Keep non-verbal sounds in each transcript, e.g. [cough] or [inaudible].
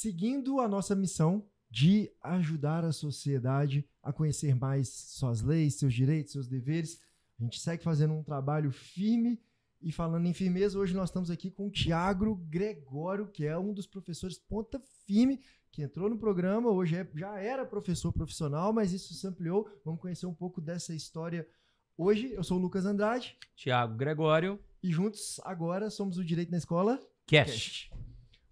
seguindo a nossa missão de ajudar a sociedade a conhecer mais suas leis, seus direitos, seus deveres. A gente segue fazendo um trabalho firme e falando em firmeza, hoje nós estamos aqui com o Tiago Gregório, que é um dos professores ponta firme, que entrou no programa, hoje é, já era professor profissional, mas isso se ampliou. Vamos conhecer um pouco dessa história hoje. Eu sou o Lucas Andrade. Tiago Gregório. E juntos, agora, somos o Direito na Escola. Cast. Cast.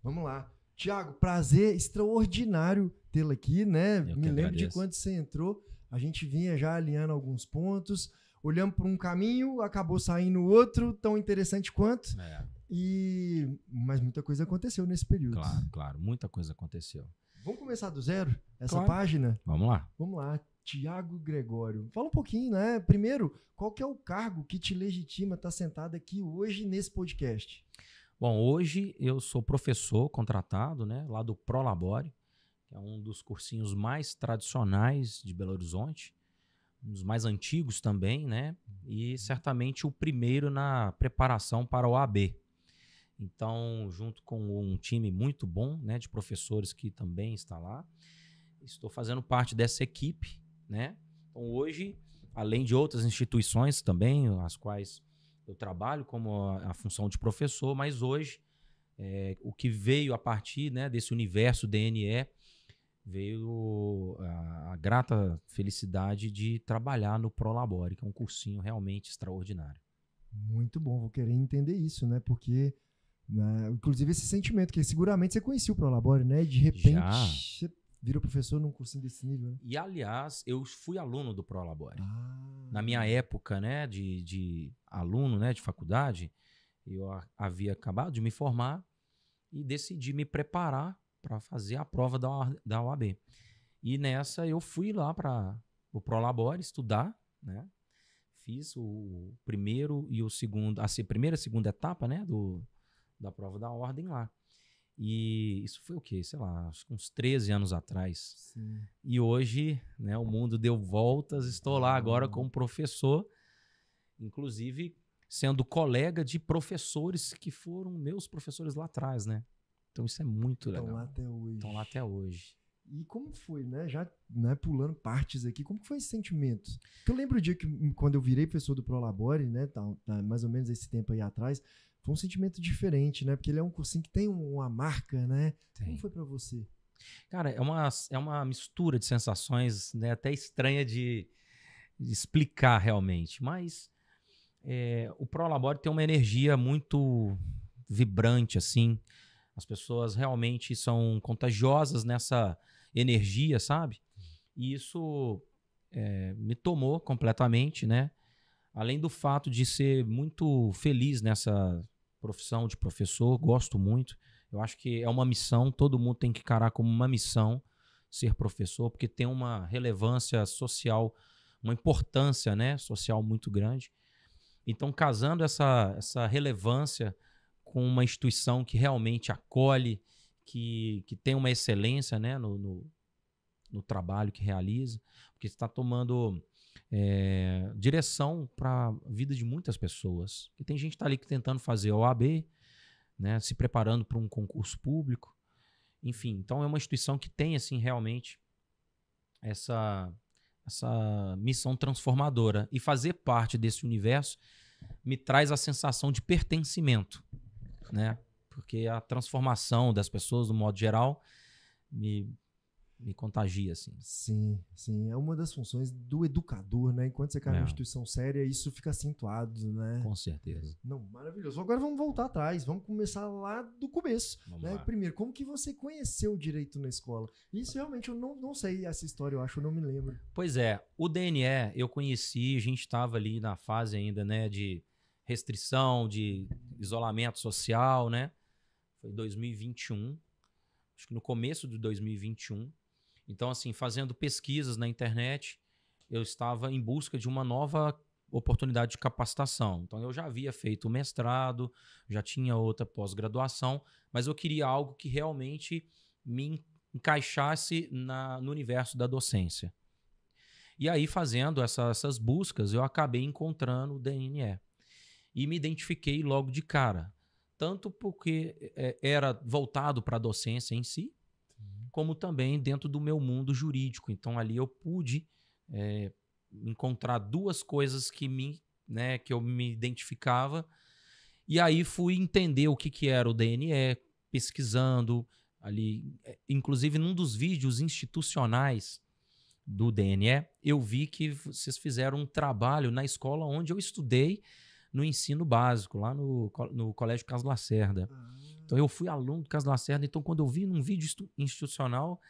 Vamos lá. Tiago, prazer extraordinário tê-lo aqui, né? Eu Me lembro agradeço. de quando você entrou, a gente vinha já alinhando alguns pontos, olhando para um caminho, acabou saindo outro, tão interessante quanto. É. E mas muita coisa aconteceu nesse período. Claro, claro, muita coisa aconteceu. Vamos começar do zero essa claro. página? Vamos lá. Vamos lá. Tiago Gregório. Fala um pouquinho, né? Primeiro, qual que é o cargo que te legitima estar sentado aqui hoje nesse podcast? Bom, hoje eu sou professor contratado, né, lá do Prolabore, que é um dos cursinhos mais tradicionais de Belo Horizonte, um dos mais antigos também, né, e uhum. certamente o primeiro na preparação para o AB. Então, junto com um time muito bom, né, de professores que também está lá, estou fazendo parte dessa equipe, né? Então, hoje, além de outras instituições também, as quais eu trabalho como a, a função de professor, mas hoje é, o que veio a partir né, desse universo DNE veio a, a, grata felicidade de trabalhar no Prolabore, que é um cursinho realmente extraordinário. Muito bom, vou querer entender isso, né? Porque, né, inclusive, esse sentimento que seguramente você conhecia o Prolabore, né? De repente Já. você virou professor num cursinho desse nível, né? E, aliás, eu fui aluno do Prolabore. Ah. Na minha época, né, de, de aluno né, de faculdade, eu a, havia acabado de me formar e decidi me preparar para fazer a prova da, da OAB. E nessa eu fui lá para o Prolabore estudar, né? Fiz o primeiro e o segundo, a primeira e segunda etapa, né, do, da prova da ordem lá. E isso foi o quê? Sei lá, acho que uns 13 anos atrás. Sim. E hoje, né, o mundo deu voltas, estou lá agora como professor inclusive sendo colega de professores que foram meus professores lá atrás, né? Então isso é muito legal. Estão lá até hoje. Estão lá até hoje. E como foi, né? Já né, pulando partes aqui, como foi esse sentimento? Porque eu lembro o dia que, quando eu virei professor do Prolabore, né? Tá, tá, mais ou menos esse tempo aí atrás, foi um sentimento diferente, né? Porque ele é um cursinho que tem uma marca, né? Tem. Como foi para você? Cara, é uma, é uma mistura de sensações, né? Até estranha de, de explicar realmente, mas é, o Prolabore tem uma energia muito vibrante, assim. As pessoas realmente são contagiosas nessa energia, sabe? E isso é, me tomou completamente, né? Além do fato de ser muito feliz nessa profissão de professor, gosto muito. Eu acho que é uma missão, todo mundo tem que encarar como uma missão ser professor, porque tem uma relevância social, uma importância né, social muito grande. Então, casando essa, essa relevância com uma instituição que realmente acolhe, que, que tem uma excelência né, no, no, no trabalho que realiza, porque está tomando é, direção para a vida de muitas pessoas. E tem gente que está ali tentando fazer OAB, né, se preparando para um concurso público. Enfim, então é uma instituição que tem assim realmente essa essa missão transformadora. E fazer parte desse universo me traz a sensação de pertencimento, né? Porque a transformação das pessoas, no modo geral, me me contagia, assim. Sim, sim. É uma das funções do educador, né? Enquanto você cai é. numa instituição séria, isso fica acentuado, né? Com certeza. Não, maravilhoso. Agora vamos voltar atrás, vamos começar lá do começo. né? Lá. Primeiro, como que você conheceu o direito na escola? Isso realmente eu não, não sei essa história, eu acho, eu não me lembro. Pois é, o DNE eu conheci, a gente estava ali na fase ainda, né, de restrição, de isolamento social, né? Foi 2021. Acho que no começo de 2021, então, assim, fazendo pesquisas na internet, eu estava em busca de uma nova oportunidade de capacitação. Então, eu já havia feito mestrado, já tinha outra pós-graduação, mas eu queria algo que realmente me encaixasse na, no universo da docência. E aí, fazendo essa, essas buscas, eu acabei encontrando o DNE. E me identifiquei logo de cara. Tanto porque é, era voltado para a docência em si, como também dentro do meu mundo jurídico. Então ali eu pude é, encontrar duas coisas que me, né, que eu me identificava e aí fui entender o que, que era o DNE, pesquisando ali, é, inclusive num dos vídeos institucionais do DNE, eu vi que vocês fizeram um trabalho na escola onde eu estudei no ensino básico, lá no, no Colégio Caso Lacerda. Uhum. Então eu fui aluno do Caso Lacerda, então quando eu vi num vídeo institucional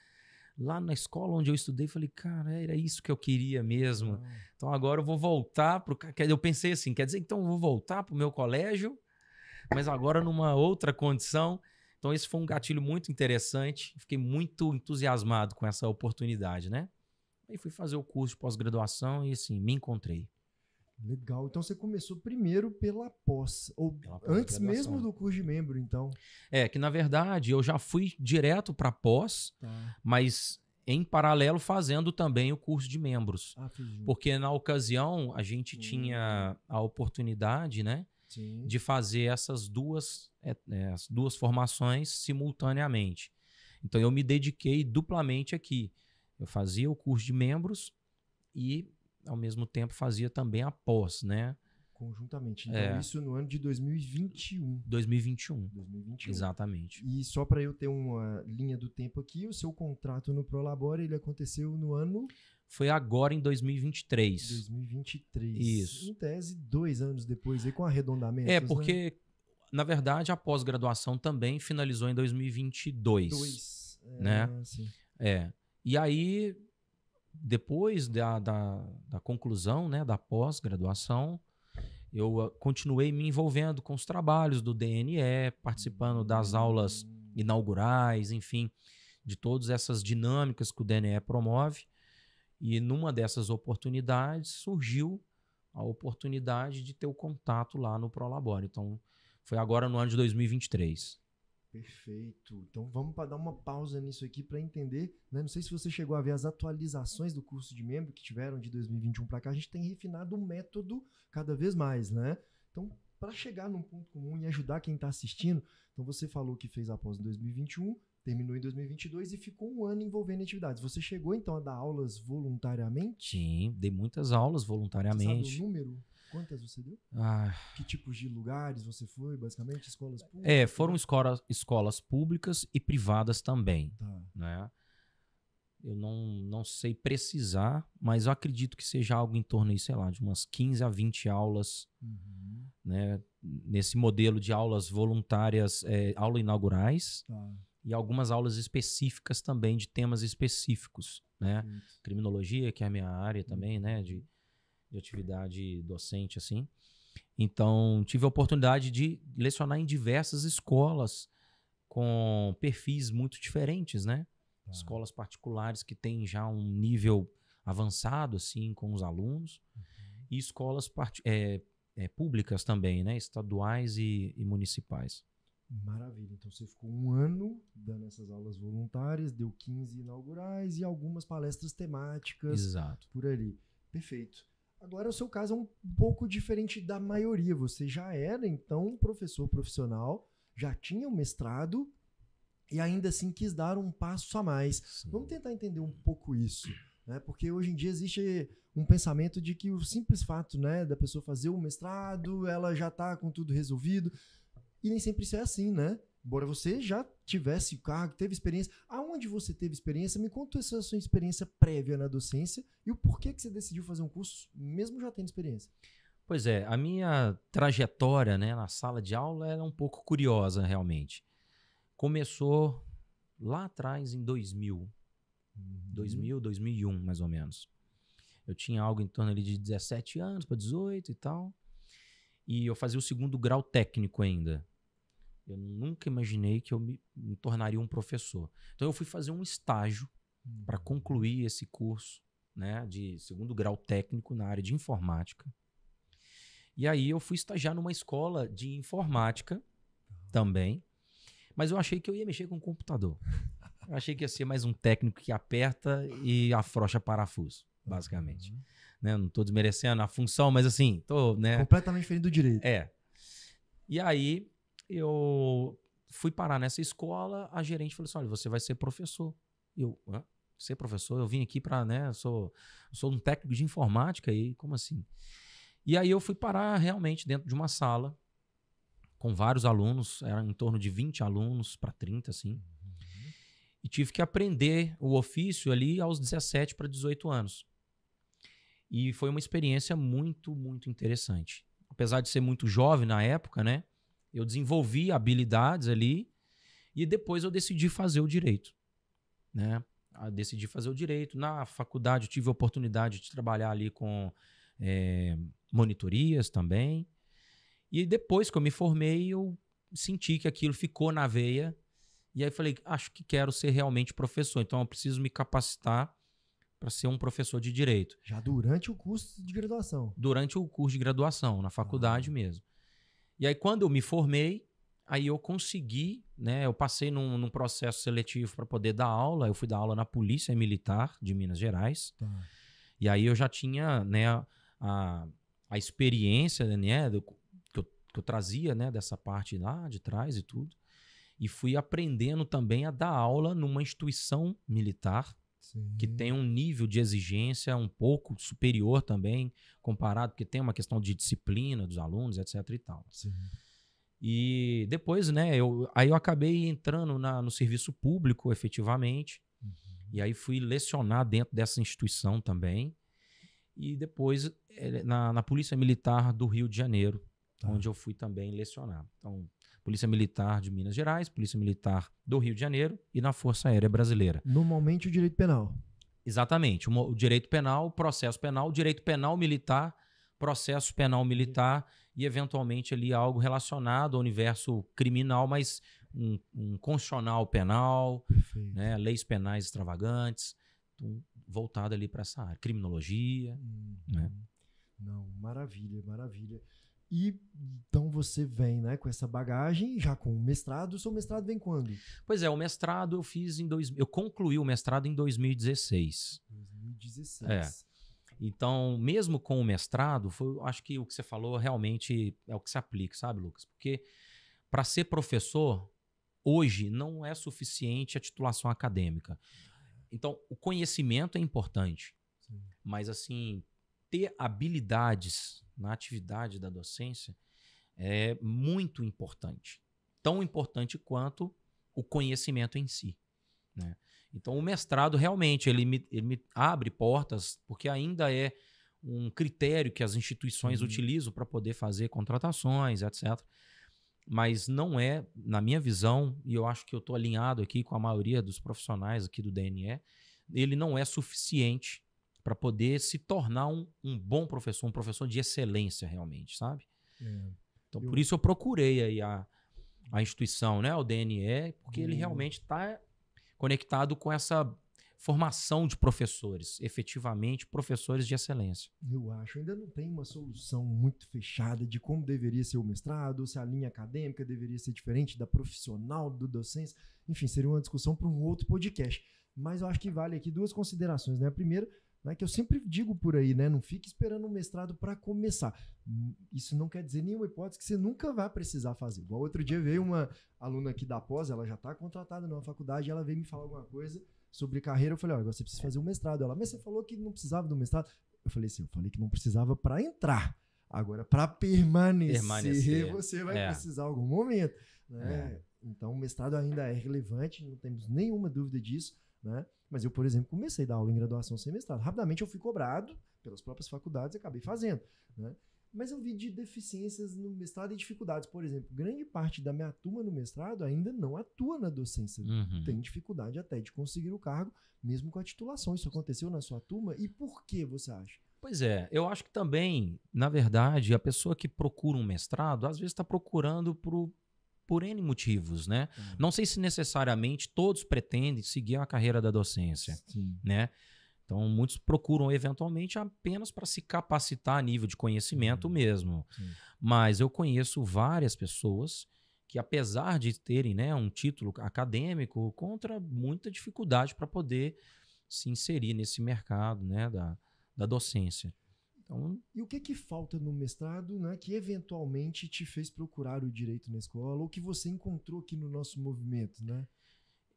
lá na escola onde eu estudei, falei, cara, era isso que eu queria mesmo. Ah. Então agora eu vou voltar o... eu pensei assim, quer dizer, então eu vou voltar para o meu colégio, mas agora numa outra condição. Então esse foi um gatilho muito interessante, fiquei muito entusiasmado com essa oportunidade, né? Aí fui fazer o curso de pós-graduação e assim, me encontrei. Legal. Então você começou primeiro pela pós, ou pela pós antes mesmo do curso de membro, então? É, que na verdade eu já fui direto para pós, tá. mas em paralelo fazendo também o curso de membros. Ah, porque na ocasião a gente hum. tinha a oportunidade, né? Sim. De fazer essas duas, é, é, as duas formações simultaneamente. Então eu me dediquei duplamente aqui. Eu fazia o curso de membros e ao mesmo tempo fazia também a pós, né? Conjuntamente. Então, é. isso no ano de 2021. 2021. 2021. Exatamente. E só para eu ter uma linha do tempo aqui, o seu contrato no Prolabora, ele aconteceu no ano foi agora em 2023. 2023. Isso. Em tese, dois anos depois, e com arredondamento. É, né? porque, né? na verdade, a pós-graduação também finalizou em 2022. Dois. É, né? Sim. É. E aí, depois da, da, da conclusão, né, da pós-graduação, eu ah, continuei me envolvendo com os trabalhos do DNE, participando das aulas inaugurais, enfim, de todas essas dinâmicas que o DNE promove. E numa dessas oportunidades surgiu a oportunidade de ter o contato lá no Prolabor. Então, foi agora no ano de 2023. Perfeito. Então vamos para dar uma pausa nisso aqui para entender. Né? Não sei se você chegou a ver as atualizações do curso de membro que tiveram de 2021 para cá. A gente tem refinado o método cada vez mais, né? Então para chegar num ponto comum e ajudar quem está assistindo, então você falou que fez a em 2021, terminou em 2022 e ficou um ano envolvendo atividades. Você chegou então a dar aulas voluntariamente? Sim, dei muitas aulas voluntariamente. Você sabe o número? Quantas você deu? Ah. Que tipos de lugares você foi, basicamente? Escolas públicas? É, foram escola, escolas públicas e privadas também. Tá. Né? Eu não, não sei precisar, mas eu acredito que seja algo em torno aí, sei lá, de umas 15 a 20 aulas, uhum. né? Nesse modelo de aulas voluntárias, é, aulas inaugurais tá. e algumas aulas específicas também de temas específicos, né? Criminologia, que é a minha área também, né? De, de atividade docente, assim. Então, tive a oportunidade de lecionar em diversas escolas com perfis muito diferentes, né? Ah. Escolas particulares que têm já um nível avançado, assim, com os alunos. Uhum. E escolas é, é, públicas também, né? Estaduais e, e municipais. Maravilha. Então você ficou um ano dando essas aulas voluntárias, deu 15 inaugurais e algumas palestras temáticas Exato. por ali. Perfeito. Agora, o seu caso é um pouco diferente da maioria. Você já era, então, um professor profissional, já tinha um mestrado e ainda assim quis dar um passo a mais. Sim. Vamos tentar entender um pouco isso. Né? Porque hoje em dia existe um pensamento de que o simples fato né, da pessoa fazer o um mestrado, ela já está com tudo resolvido. E nem sempre isso é assim, né? Embora você já tivesse o cargo, teve experiência, aonde você teve experiência, me conta essa sua experiência prévia na docência e o porquê que você decidiu fazer um curso, mesmo já tendo experiência. Pois é, a minha trajetória né, na sala de aula era um pouco curiosa, realmente. Começou lá atrás, em 2000, uhum. 2000, 2001, mais ou menos. Eu tinha algo em torno ali de 17 anos para 18 e tal. E eu fazia o segundo grau técnico ainda. Eu nunca imaginei que eu me, me tornaria um professor. Então eu fui fazer um estágio hum. para concluir esse curso, né, de segundo grau técnico na área de informática. E aí eu fui estagiar numa escola de informática também, mas eu achei que eu ia mexer com computador. Eu achei que ia ser mais um técnico que aperta e afrouxa parafuso, basicamente. Uhum. Né? Não estou desmerecendo a função, mas assim, tô, né? Completamente diferente do direito. É. E aí eu fui parar nessa escola, a gerente falou assim: olha, você vai ser professor. Eu, hã? Ser professor? Eu vim aqui para, né? Sou, sou um técnico de informática e como assim? E aí eu fui parar realmente dentro de uma sala com vários alunos, era em torno de 20 alunos para 30, assim. Uhum. E tive que aprender o ofício ali aos 17 para 18 anos. E foi uma experiência muito, muito interessante. Apesar de ser muito jovem na época, né? Eu desenvolvi habilidades ali e depois eu decidi fazer o direito, né? Eu ah, decidi fazer o direito. Na faculdade eu tive a oportunidade de trabalhar ali com é, monitorias também. E depois que eu me formei, eu senti que aquilo ficou na veia. E aí falei, acho que quero ser realmente professor, então eu preciso me capacitar para ser um professor de direito. Já durante o curso de graduação? Durante o curso de graduação, na faculdade ah. mesmo. E aí, quando eu me formei, aí eu consegui, né? Eu passei num, num processo seletivo para poder dar aula. Eu fui dar aula na Polícia Militar de Minas Gerais. Tá. E aí eu já tinha, né, a, a experiência, né, do, que, eu, que eu trazia, né, dessa parte lá de trás e tudo. E fui aprendendo também a dar aula numa instituição militar Sim. que tem um nível de exigência um pouco superior também, comparado, porque tem uma questão de disciplina dos alunos, etc e tal. Sim. E depois, né, eu, aí eu acabei entrando na, no serviço público efetivamente, uhum. e aí fui lecionar dentro dessa instituição também, e depois eh, na, na Polícia Militar do Rio de Janeiro, tá. onde eu fui também lecionar. Então, Polícia Militar de Minas Gerais, Polícia Militar do Rio de Janeiro e na Força Aérea Brasileira. Normalmente o direito penal. Exatamente. O direito penal, processo penal, direito penal militar, processo penal militar e, eventualmente, ali algo relacionado ao universo criminal, mas um, um constitucional penal, né, leis penais extravagantes, voltado ali para essa área. Criminologia. Uhum. Né? Não, maravilha, maravilha. E então você vem né, com essa bagagem, já com o mestrado. O seu mestrado vem quando? Pois é, o mestrado eu fiz em dois, eu concluí o mestrado em 2016. 2016. É. Então, mesmo com o mestrado, foi, acho que o que você falou realmente é o que se aplica, sabe, Lucas? Porque para ser professor, hoje não é suficiente a titulação acadêmica. Então, o conhecimento é importante. Sim. Mas assim, ter habilidades na atividade da docência é muito importante. Tão importante quanto o conhecimento em si. Né? Então, o mestrado realmente ele me, ele me abre portas, porque ainda é um critério que as instituições uhum. utilizam para poder fazer contratações, etc. Mas não é, na minha visão, e eu acho que eu estou alinhado aqui com a maioria dos profissionais aqui do DNE, ele não é suficiente para poder se tornar um, um, bom professor, um professor de excelência realmente, sabe? É. Então, eu... por isso eu procurei aí a, a instituição, né, o DNE, porque uhum. ele realmente está conectado com essa formação de professores, efetivamente professores de excelência. Eu acho, ainda não tem uma solução muito fechada de como deveria ser o mestrado, se a linha acadêmica deveria ser diferente da profissional, do docente, enfim, seria uma discussão para um outro podcast. Mas eu acho que vale aqui duas considerações, né? A primeira, né, que eu sempre digo por aí, né, não fique esperando o mestrado para começar. Isso não quer dizer nenhuma hipótese que você nunca vai precisar fazer. Igual outro dia veio uma aluna aqui da pós, ela já está contratada numa faculdade, ela veio me falar alguma coisa sobre carreira, eu falei, olha, você precisa fazer um mestrado. Ela, mas você falou que não precisava do mestrado. Eu falei assim, eu falei que não precisava para entrar. Agora, para permanecer, permanecer, você vai é. precisar algum momento. Né? É. Então, o mestrado ainda é relevante, não temos nenhuma dúvida disso, né? Mas eu, por exemplo, comecei a dar aula em graduação semestral. Rapidamente eu fui cobrado pelas próprias faculdades e acabei fazendo. Né? Mas eu vi de deficiências no mestrado e dificuldades. Por exemplo, grande parte da minha turma no mestrado ainda não atua na docência. Né? Uhum. Tem dificuldade até de conseguir o cargo, mesmo com a titulação. Isso aconteceu na sua turma? E por que você acha? Pois é, eu acho que também, na verdade, a pessoa que procura um mestrado, às vezes está procurando por N motivos, né? Uhum. Não sei se necessariamente todos pretendem seguir a carreira da docência, Sim. né? Então, muitos procuram eventualmente apenas para se capacitar a nível de conhecimento uhum. mesmo. Mas eu conheço várias pessoas que, apesar de terem né, um título acadêmico, contra muita dificuldade para poder se inserir nesse mercado né, da, da docência. Então, e o que que falta no mestrado, né, que eventualmente te fez procurar o direito na escola ou que você encontrou aqui no nosso movimento, né?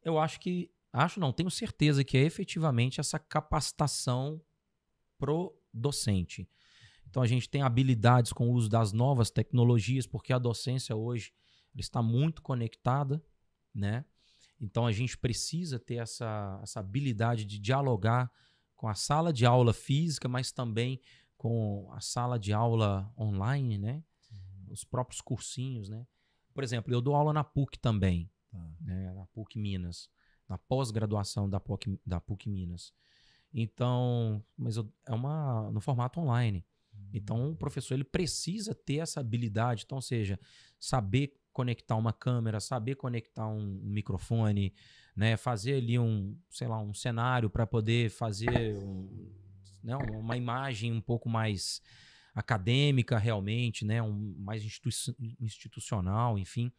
Eu acho que acho não, tenho certeza que é efetivamente essa capacitação pro docente. Então a gente tem habilidades com o uso das novas tecnologias, porque a docência hoje está muito conectada, né? Então a gente precisa ter essa, essa habilidade de dialogar com a sala de aula física, mas também com a sala de aula online, né? Uhum. Os próprios cursinhos, né? Por exemplo, eu dou aula na PUC também, uhum. né? na PUC Minas, na pós-graduação da PUC, da PUC Minas. Então, mas eu, é uma no formato online. Uhum. Então, o professor ele precisa ter essa habilidade, então, ou seja, saber conectar uma câmera, saber conectar um microfone, né, fazer ali um, sei lá, um cenário para poder fazer um, né, uma imagem um pouco mais acadêmica realmente, né, um, mais institu institucional, enfim.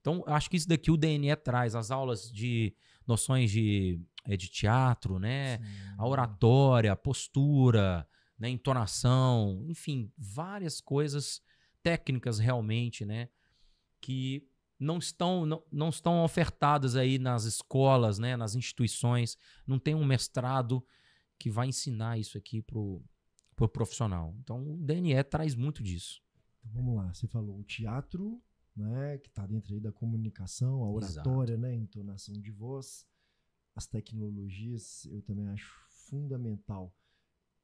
Então, acho que isso daqui o DNE traz, as aulas de noções de, é, de teatro, né, Sim. a oratória, a postura, né, entonação, enfim, várias coisas técnicas realmente, né, que não estão, não, não estão ofertadas aí nas escolas, né, nas instituições, não tem um mestrado que vai ensinar isso aqui pro, pro profissional. Então, o DNE traz muito disso. Então, vamos lá. Você falou o teatro, né, que está dentro aí da comunicação, a oratória, Exato. né, entonação de voz, as tecnologias, eu também acho fundamental.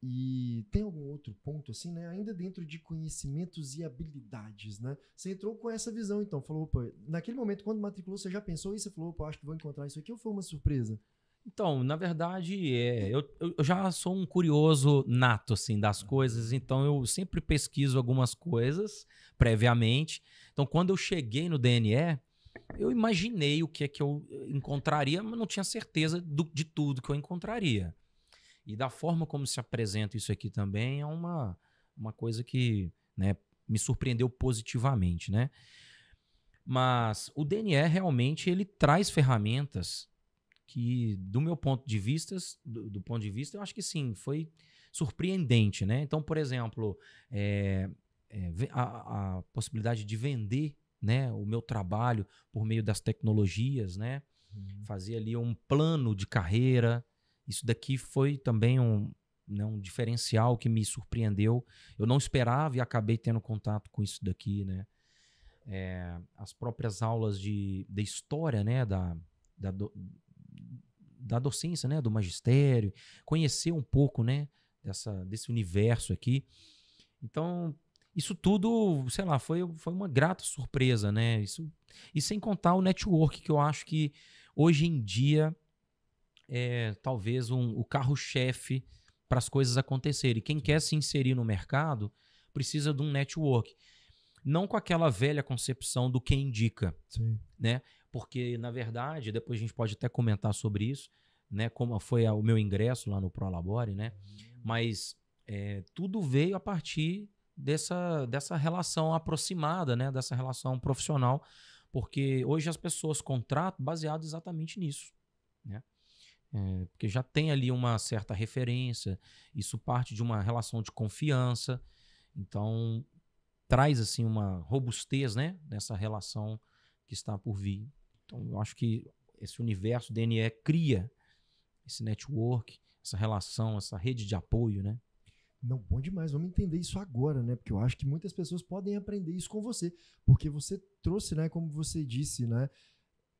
E tem algum outro ponto, assim, né? Ainda dentro de conhecimentos e habilidades, né? Você entrou com essa visão, então. Falou, opa, naquele momento, quando matriculou, você já pensou isso? Você falou, opa, acho que vou encontrar isso aqui ou foi uma surpresa? Então, na verdade, é, eu, eu, já sou um curioso nato assim das coisas, então eu sempre pesquiso algumas coisas previamente. Então, quando eu cheguei no DNE, eu imaginei o que é que eu encontraria, mas não tinha certeza do, de tudo que eu encontraria. E da forma como se apresenta isso aqui também é uma, uma coisa que né, me surpreendeu positivamente, né? Mas o DNE realmente ele traz ferramentas que do meu ponto de vista, do, do, ponto de vista, eu acho que sim, foi surpreendente, né? Então, por exemplo, é, é, a, a, possibilidade de vender, né, o meu trabalho por meio das tecnologias, né? Uhum. Fazer ali um plano de carreira, isso daqui foi também um, né, um diferencial que me surpreendeu. Eu não esperava e acabei tendo contato com isso daqui, né? É, as próprias aulas de, de história, né, da, da, da docência, né, do magistério, conhecer um pouco, né, dessa, desse universo aqui. Então, isso tudo, sei lá, foi, foi uma grata surpresa, né? Isso, e sem contar o network, que eu acho que hoje em dia é talvez um, o carro-chefe para as coisas acontecerem. Quem quer se inserir no mercado precisa de um network. Não com aquela velha concepção do quem indica, Sim. né? porque na verdade, depois a gente pode até comentar sobre isso, né, como foi o meu ingresso lá no Prolabore, né? Uhum. Mas é, tudo veio a partir dessa, dessa relação aproximada, né, dessa relação profissional, porque hoje as pessoas contratam baseado exatamente nisso, né? É, porque já tem ali uma certa referência, isso parte de uma relação de confiança, então traz assim uma robustez, né, nessa relação que está por vir. Então, eu acho que esse universo DNE cria esse network, essa relação, essa rede de apoio, né? Não, bom demais. Vamos entender isso agora, né? Porque eu acho que muitas pessoas podem aprender isso com você. Porque você trouxe, né, como você disse, né,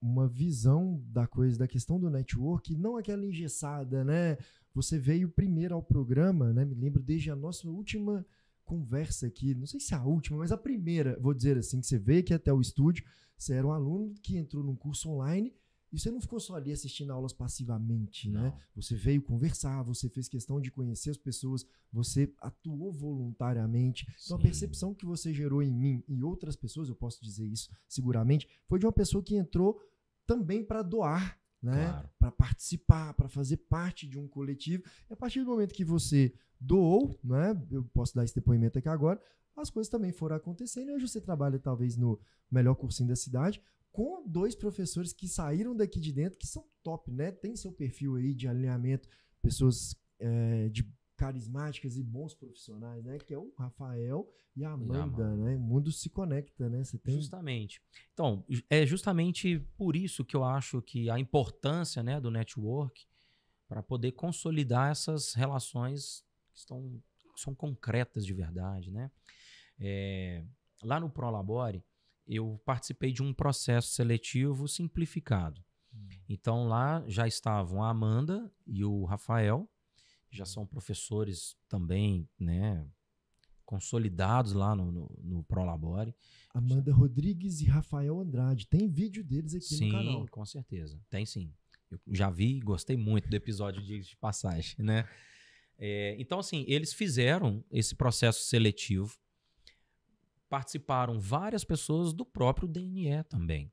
uma visão da coisa, da questão do network, não aquela engessada, né? Você veio primeiro ao programa, né? Me lembro desde a nossa última conversa aqui, não sei se é a última, mas a primeira, vou dizer assim, que você veio aqui até o estúdio, você era um aluno que entrou num curso online e você não ficou só ali assistindo aulas passivamente, né? não. né? Você veio conversar, você fez questão de conhecer as pessoas, você atuou voluntariamente. Sim. Então a percepção que você gerou em mim e outras pessoas, eu posso dizer isso seguramente, foi de uma pessoa que entrou também para doar, né? Claro. Para participar, para fazer parte de um coletivo. E a partir do momento que você doou, né? Eu posso dar esse depoimento aqui agora as coisas também foram acontecendo. E hoje você trabalha talvez no melhor cursinho da cidade, com dois professores que saíram daqui de dentro, que são top, né? Tem seu perfil aí de alinhamento, pessoas é, de carismáticas e bons profissionais, né? Que é o Rafael e a Amanda, e a né? O mundo se conecta, né? Você tem... Justamente. Então, é justamente por isso que eu acho que a importância né, do network para poder consolidar essas relações que estão, que são concretas de verdade, né? É, lá no Prolabore, eu participei de um processo seletivo simplificado. Hum. Então lá já estavam a Amanda e o Rafael, já hum. são professores também, né? Consolidados lá no, no, no Prolabore. Amanda Rodrigues e Rafael Andrade. Tem vídeo deles aqui sim, no canal. Sim, com certeza. Tem sim. Eu já vi e gostei muito do episódio de, de passagem, né? É, então, assim, eles fizeram esse processo seletivo participaram várias pessoas do próprio DNE também.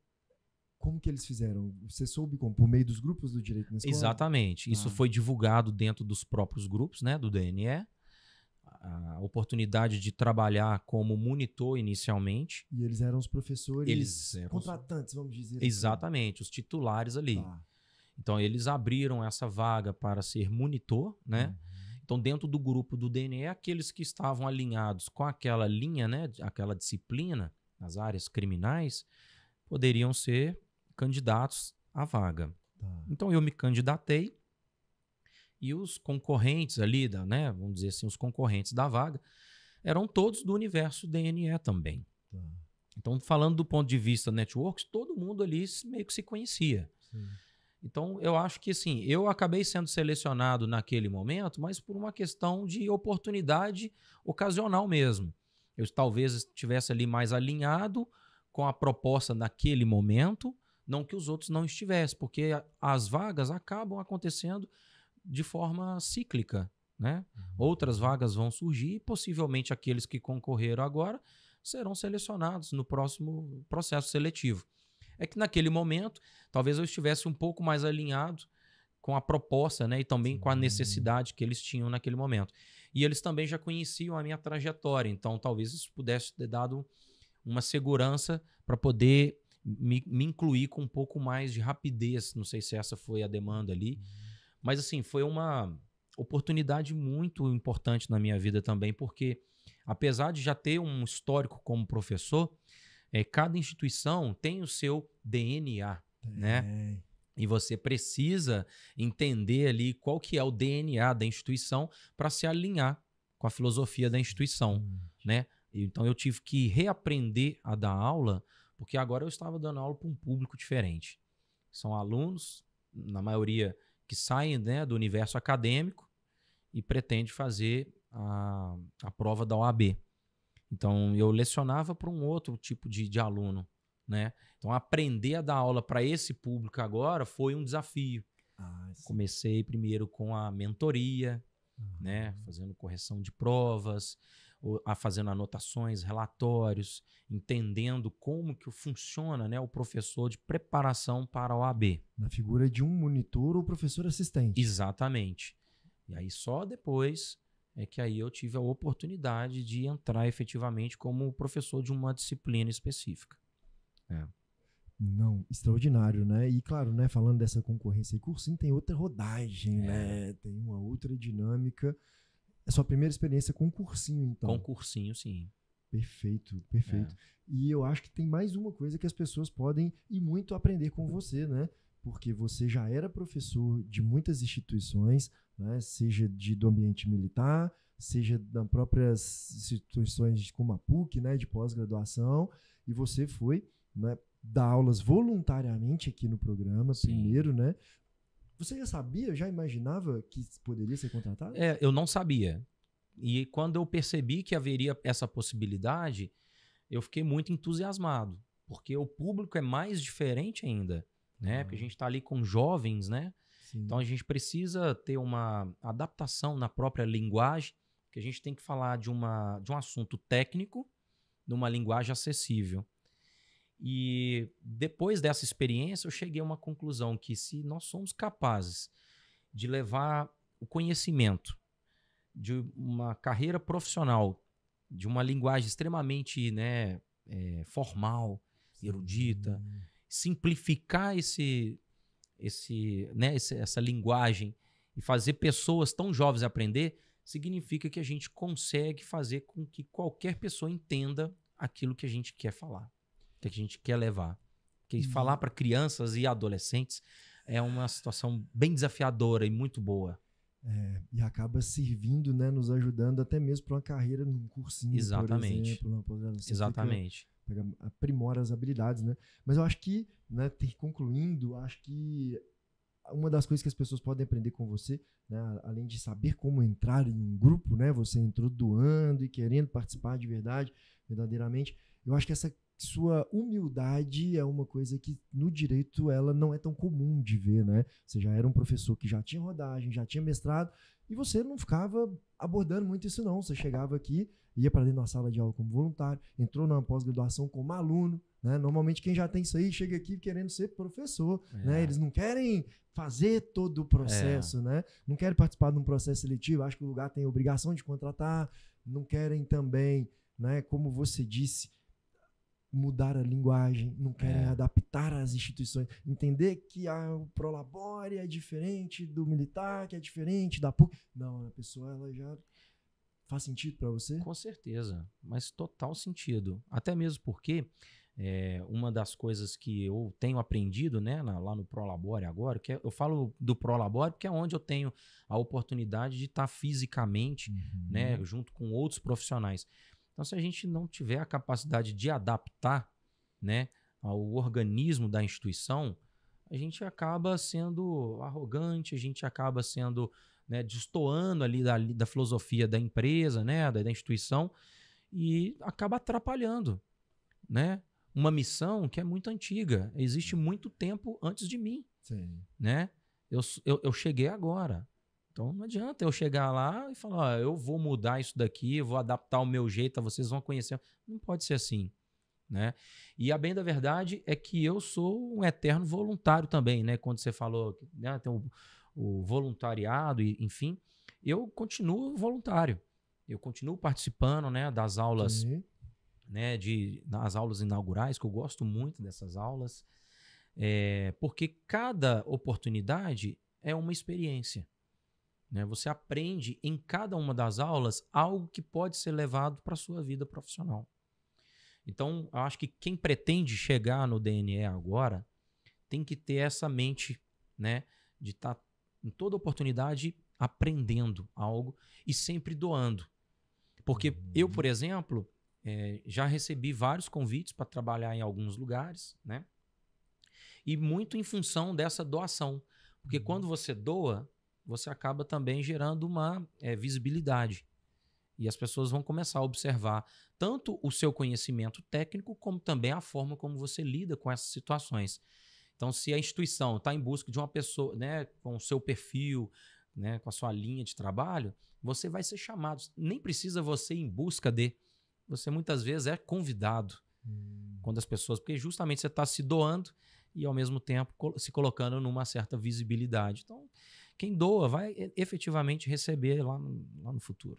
Como que eles fizeram? Você soube como? Por meio dos grupos do direito na escola? Exatamente. Ah. Isso tá. foi divulgado dentro dos próprios grupos né, do DNE. A oportunidade de trabalhar como monitor inicialmente. E eles eram os professores eles eram contratantes, vamos dizer. Assim. Exatamente, assim. os titulares ali. Ah. Então, eles abriram essa vaga para ser monitor, né? Uhum. Então, dentro do grupo do DNE, aqueles que estavam alinhados com aquela linha, né, aquela disciplina, nas áreas criminais, poderiam ser candidatos à vaga. Tá. Então, eu me candidatei e os concorrentes ali, da, né, vamos dizer assim, os concorrentes da vaga, eram todos do universo DNE também. Tá. Então, falando do ponto de vista networks, todo mundo ali meio que se conhecia. Sim. Então, eu acho que sim, eu acabei sendo selecionado naquele momento, mas por uma questão de oportunidade ocasional mesmo. Eu talvez estivesse ali mais alinhado com a proposta naquele momento, não que os outros não estivessem, porque as vagas acabam acontecendo de forma cíclica, né? Uhum. Outras vagas vão surgir e possivelmente aqueles que concorreram agora serão selecionados no próximo processo seletivo. É que naquele momento, talvez eu estivesse um pouco mais alinhado com a proposta, né? E também com a necessidade que eles tinham naquele momento. E eles também já conheciam a minha trajetória, então talvez isso pudesse ter dado uma segurança para poder me, me, incluir com um pouco mais de rapidez. Não sei se essa foi a demanda ali, uhum. mas assim, foi uma oportunidade muito importante na minha vida também, porque apesar de já ter um histórico como professor, é, cada instituição tem o seu DNA, né? é. né? E você precisa entender ali qual que é o DNA da instituição para se alinhar com a filosofia da instituição, né? Então eu tive que reaprender a dar aula, porque agora eu estava dando aula para um público diferente. São alunos, na maioria, que saem né, do universo acadêmico e pretende fazer a, a prova da OAB. Então, eu lecionava para um outro tipo de, de aluno, né? Então, aprender a dar aula para esse público agora foi um desafio. Ah, Comecei primeiro com a mentoria, uhum. né? Fazendo correção de provas, a fazendo anotações, relatórios, entendendo como que funciona né, o professor de preparação para a OAB. Na figura de um monitor ou professor assistente. Exatamente. E aí só depois é que aí eu tive a oportunidade de entrar efetivamente como professor de uma disciplina específica. É. Não, extraordinário, né? E claro, né, falando dessa concorrência e cursinho, tem outra rodagem, é. né? Tem uma outra dinâmica. É sua primeira experiência com cursinho, então. Com cursinho, sim. Perfeito, perfeito. É. E eu acho que tem mais uma coisa que as pessoas podem e muito aprender com você, né? Porque você já era professor de muitas instituições, né? seja de, do ambiente militar, seja das próprias instituições como a PUC, né, de pós-graduação, e você foi né, dar aulas voluntariamente aqui no programa, Sim. primeiro, né? Você já sabia, já imaginava que poderia ser contratado? É, eu não sabia. E quando eu percebi que haveria essa possibilidade, eu fiquei muito entusiasmado, porque o público é mais diferente ainda, né? Ah. Porque a ah. gente está ali com jovens, né? Sim. Então a gente precisa ter uma adaptação na própria linguagem, que a gente tem que falar de, uma, de um assunto técnico numa linguagem acessível. E depois dessa experiência, eu cheguei a uma conclusão que se nós somos capazes de levar o conhecimento de uma carreira profissional, de uma linguagem extremamente né, é, formal, erudita, simplificar esse esse, né, esse, essa linguagem e fazer pessoas tão jovens aprender, significa que a gente consegue fazer com que qualquer pessoa entenda aquilo que a gente quer falar, que a gente quer levar. Porque hum. falar para crianças e adolescentes é uma situação bem desafiadora e muito boa. É, e acaba servindo, né, nos ajudando até mesmo para uma carreira num cursinho, Exatamente. por exemplo, uma Exatamente pega, aprimora as habilidades, né? Mas eu acho que, né, concluindo, acho que uma das coisas que as pessoas podem aprender com você, né, além de saber como entrar em um grupo, né, você entrou doando e querendo participar de verdade, verdadeiramente, eu acho que essa sua humildade é uma coisa que no direito ela não é tão comum de ver, né? Você já era um professor que já tinha rodagem, já tinha mestrado, e você não ficava abordando muito isso não, você chegava aqui ia para dentro da sala de aula como voluntário, entrou na pós-graduação como aluno. Né? Normalmente quem já tem isso aí chega aqui querendo ser professor, né? é. né? Eles não querem fazer todo o processo, é. né? Não querem participar de um processo seletivo, acho que o lugar tem obrigação de contratar, não querem também, né, como você disse, mudar a linguagem, não querem é. adaptar as instituições, entender que a, o prolabore é diferente do militar, que é diferente da PUC. Não, a pessoa ela já Faz sentido para você? Com certeza, mas total sentido. Até mesmo porque é, uma das coisas que eu tenho aprendido né, na, lá no Prolabore agora, que é, eu falo do Prolabore porque é onde eu tenho a oportunidade de estar tá fisicamente uhum. né, junto com outros profissionais. Então, se a gente não tiver a capacidade de adaptar né, ao organismo da instituição, a gente acaba sendo arrogante, a gente acaba sendo né, destoando ali da, da filosofia da empresa, né, da, da instituição, e acaba atrapalhando, né? Uma missão que é muito antiga, existe uhum. muito tempo antes de mim, Sim. né? Eu, eu, eu cheguei agora, então não adianta eu chegar lá e falar, ó, eu vou mudar isso daqui, vou adaptar o meu jeito, vocês vão conhecer. Não pode ser assim, né? E a bem da verdade é que eu sou um eterno voluntário também, né? Quando você falou, né, tem um, o voluntariado, e, enfim, eu continuo voluntário. Eu continuo participando né, das aulas, né, de, nas aulas inaugurais, que eu gosto muito dessas aulas, é, porque cada oportunidade é uma experiência. Né? Você aprende em cada uma das aulas algo que pode ser levado para a sua vida profissional. Então, eu acho que quem pretende chegar no DNE agora tem que ter essa mente, né, de estar tá em toda oportunidade aprendendo algo e sempre doando. Porque eu, uhum. por exemplo, é, já recebi vários convites para trabalhar em alguns lugares, né? E muito em função dessa doação. Porque uhum. quando você doa, você acaba também gerando uma é, visibilidade. E as pessoas vão começar a observar tanto o seu conhecimento técnico, como também a forma como você lida com essas situações. Então, se a instituição está em busca de uma pessoa, né, com o seu perfil, né, com a sua linha de trabalho, você vai ser chamado. Nem precisa você ir em busca de. Você muitas vezes é convidado hum. quando as pessoas, porque justamente você está se doando e ao mesmo tempo se colocando numa certa visibilidade. Então, quem doa vai efetivamente receber lá no, lá no futuro.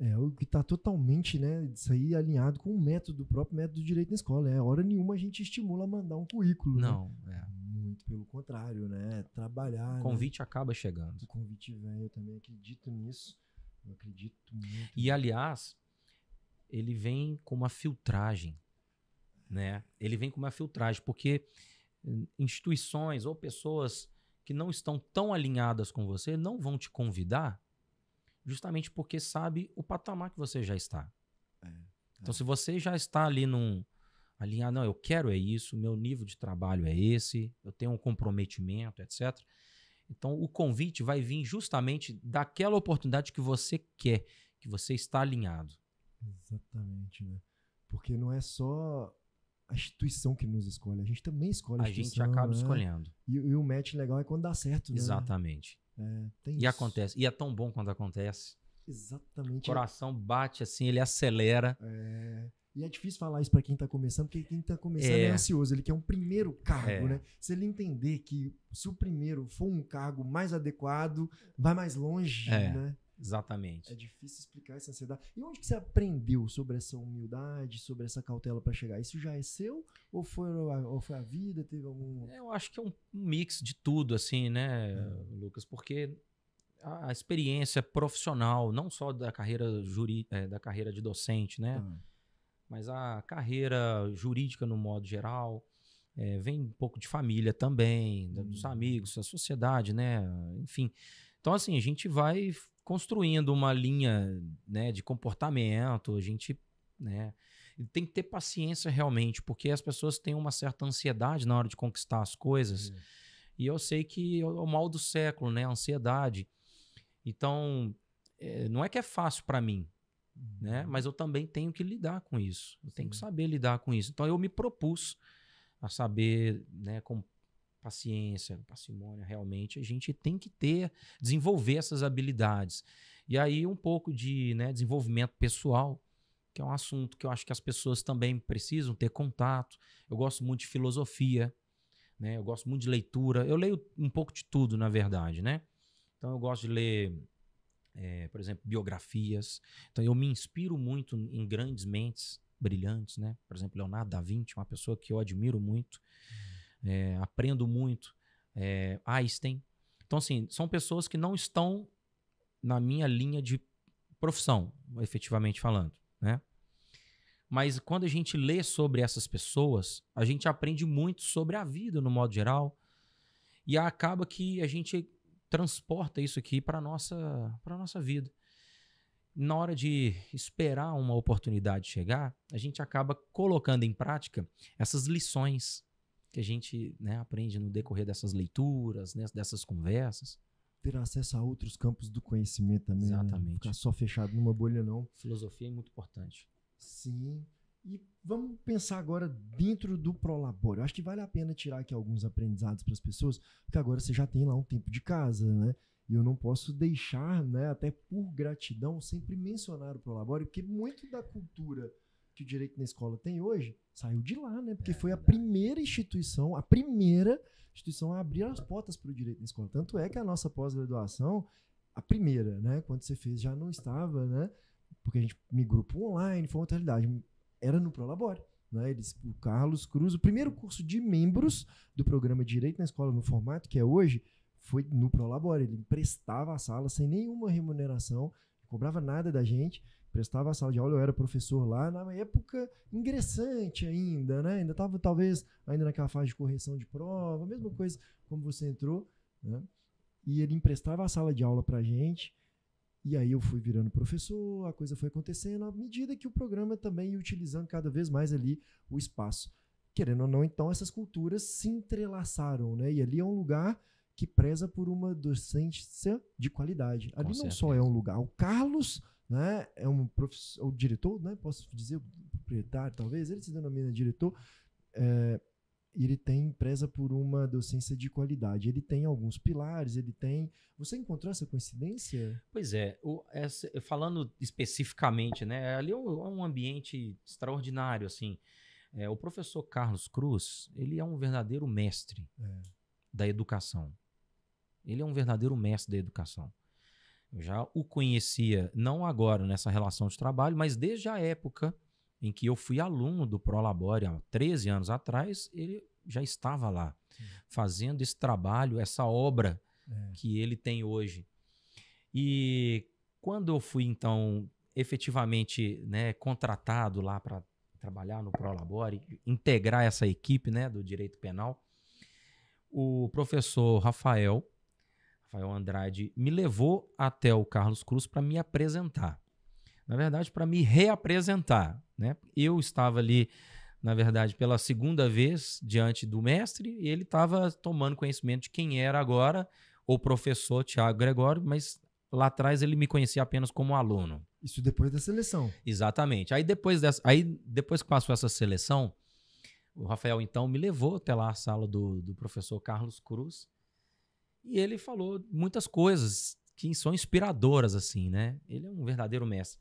É, o que está totalmente, né, isso aí alinhado com o método, o próprio método do direito na escola. É, hora nenhuma a gente estimula a mandar um currículo. Né? Não, né? é muito pelo contrário, né? Trabalhar. O né? convite né? acaba chegando. O convite vem, eu também acredito nisso. Eu acredito muito. E aliás, ele vem com uma filtragem, né? Ele vem com uma filtragem, porque hum, instituições ou pessoas que não estão tão alinhadas com você não vão te convidar justamente porque sabe o patamar que você já está. É, então, é. Então, se você já está ali num, alinhar, não, eu quero é isso, meu nível de trabalho é esse, eu tenho um comprometimento, etc. Então, o convite vai vir justamente daquela oportunidade que você quer, que você está alinhado. Exatamente, né? Porque não é só a instituição que nos escolhe, a gente também escolhe a, a instituição. A gente acaba né? escolhendo. E, e, o match legal é quando dá certo, né? Exatamente. É, e isso. acontece. E é tão bom quando acontece. Exatamente. O coração bate assim, ele acelera. É. E é difícil falar isso para quem está começando, porque quem está começando é. é. ansioso, ele quer um primeiro cargo, é. né? Se ele entender que se o primeiro for um cargo mais adequado, vai mais longe, é. né? Exatamente. É difícil explicar essa ansiedade. E onde que você aprendeu sobre essa humildade, sobre essa cautela para chegar? Isso já é seu ou foi, a, ou foi a vida? Teve algum. É, eu acho que é um mix de tudo, assim, né, é. Lucas? Porque a, experiência profissional, não só da carreira juri, é, da carreira de docente, né? Tá mas a carreira jurídica no modo geral. É, vem um pouco de família também, hum. dos uhum. amigos, da sociedade, né? Enfim. Então, assim, a gente vai construindo uma linha né, de comportamento, a gente né, tem que ter paciência realmente, porque as pessoas têm uma certa ansiedade na hora de conquistar as coisas. Uhum. E eu sei que é, é o mal do século, né? A ansiedade. Então, é, não é que é fácil para mim, né? Uhum. Mas eu também tenho que lidar com isso. Eu tenho que saber lidar com isso. Então eu me propus a saber, né, com paciência, parcimônia, realmente a gente tem que ter, desenvolver essas habilidades. E aí um pouco de, né, desenvolvimento pessoal, que é um assunto que eu acho que as pessoas também precisam ter contato. Eu gosto muito de filosofia, né? Eu gosto muito de leitura. Eu leio um pouco de tudo, na verdade, né? Então eu gosto de ler é, por exemplo, biografias. Então eu me inspiro muito em grandes mentes brilhantes, né? Por exemplo, Leonardo da Vinci, uma pessoa que eu admiro muito, é, aprendo muito. É, Einstein. Então, assim, são pessoas que não estão na minha linha de profissão, efetivamente falando, né? Mas quando a gente lê sobre essas pessoas, a gente aprende muito sobre a vida no modo geral e acaba que a gente transporta isso aqui para nossa para nossa vida. Na hora de esperar uma oportunidade chegar, a gente acaba colocando em prática essas lições que a gente né, aprende no decorrer dessas leituras, né, dessas conversas. Ter acesso a outros campos do conhecimento também. Né? Exatamente. Né? Ficar só fechado numa bolha, não. Filosofia é muito importante. Sim. E vamos pensar agora dentro do prolabore. Eu acho que vale a pena tirar aqui alguns aprendizados para as pessoas, porque agora você já tem lá um tempo de casa, né? E eu não posso deixar, né, até por gratidão, sempre mencionar o prolabore, porque muito da cultura que o direito na escola tem hoje saiu de lá, né? Porque é, foi a verdade. primeira instituição, a primeira instituição a abrir as portas para o direito na escola. Tanto é que a nossa pós-graduação, a primeira, né? Quando você fez já não estava, né? Porque a gente migrou para online, foi uma realidade era no Prolabore. Né? Eles, o Carlos Cruz, o primeiro curso de membros do programa Direito na Escola no formato que é hoje, foi no Prolabore. Ele emprestava a sala sem nenhuma remuneração, não cobrava nada da gente, emprestava a sala de aula. Eu era professor lá na época ingressante ainda, né? Ainda estava talvez ainda naquela fase de correção de prova, mesma coisa como você entrou, né? E ele emprestava a sala de aula para gente e aí eu fui virando professor, a coisa foi acontecendo à medida que o programa também ia utilizando cada vez mais ali o espaço. Querendo ou não, então, essas culturas se entrelaçaram, né? E ali é um lugar que preza por uma docência de qualidade. Ali Com não certeza. só é um lugar. O Carlos né, é um professor, o diretor, né, posso dizer, o proprietário, talvez, ele se denomina diretor, é, ele tem preza por uma docência de qualidade. Ele tem alguns pilares, ele tem. Você encontrou essa coincidência? Pois é, o, essa, falando especificamente, né? Ali é um, é um ambiente extraordinário, assim. É, o professor Carlos Cruz, ele é um verdadeiro mestre é. da educação. Ele é um verdadeiro mestre da educação. Eu já o conhecia, não agora nessa relação de trabalho, mas desde a época em que eu fui aluno do Prolabore há 13 anos atrás, ele já estava lá, hum. fazendo esse trabalho, essa obra é. que ele tem hoje. E quando eu fui, então, efetivamente né, contratado lá para trabalhar no Prolabore, integrar essa equipe né, do direito penal, o professor Rafael, Rafael Andrade, me levou até o Carlos Cruz para me apresentar na verdade, para me reapresentar. Né? Eu estava ali, na verdade, pela segunda vez diante do mestre, e ele estava tomando conhecimento de quem era agora o professor Tiago Gregório, mas lá atrás ele me conhecia apenas como aluno. Isso depois da seleção. Exatamente. Aí depois, dessa, aí depois que passou essa seleção, o Rafael então me levou até lá a sala do, do professor Carlos Cruz e ele falou muitas coisas que são inspiradoras, assim, né? Ele é um verdadeiro mestre.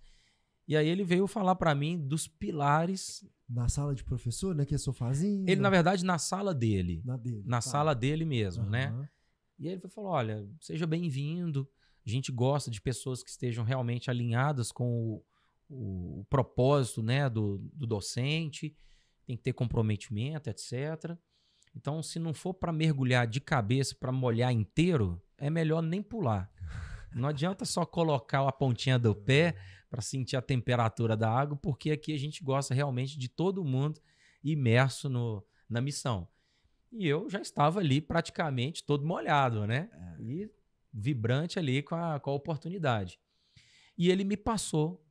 E aí ele veio falar para mim dos pilares. Na sala de professor, né? Que é sofazinho. Ele, na verdade, na sala dele. Na dele. Na tá. sala dele mesmo, uhum. né? E aí ele falou: olha, seja bem-vindo. A gente gosta de pessoas que estejam realmente alinhadas com o, o, o propósito né, do, do docente, tem que ter comprometimento, etc. Então, se não for para mergulhar de cabeça, para molhar inteiro, é melhor nem pular. Não adianta só colocar a pontinha do é. pé para sentir a temperatura da água, porque aqui a gente gosta realmente de todo mundo imerso no, na missão. E eu já estava ali praticamente todo molhado, né? É. E vibrante ali com a, com a oportunidade. E ele me passou,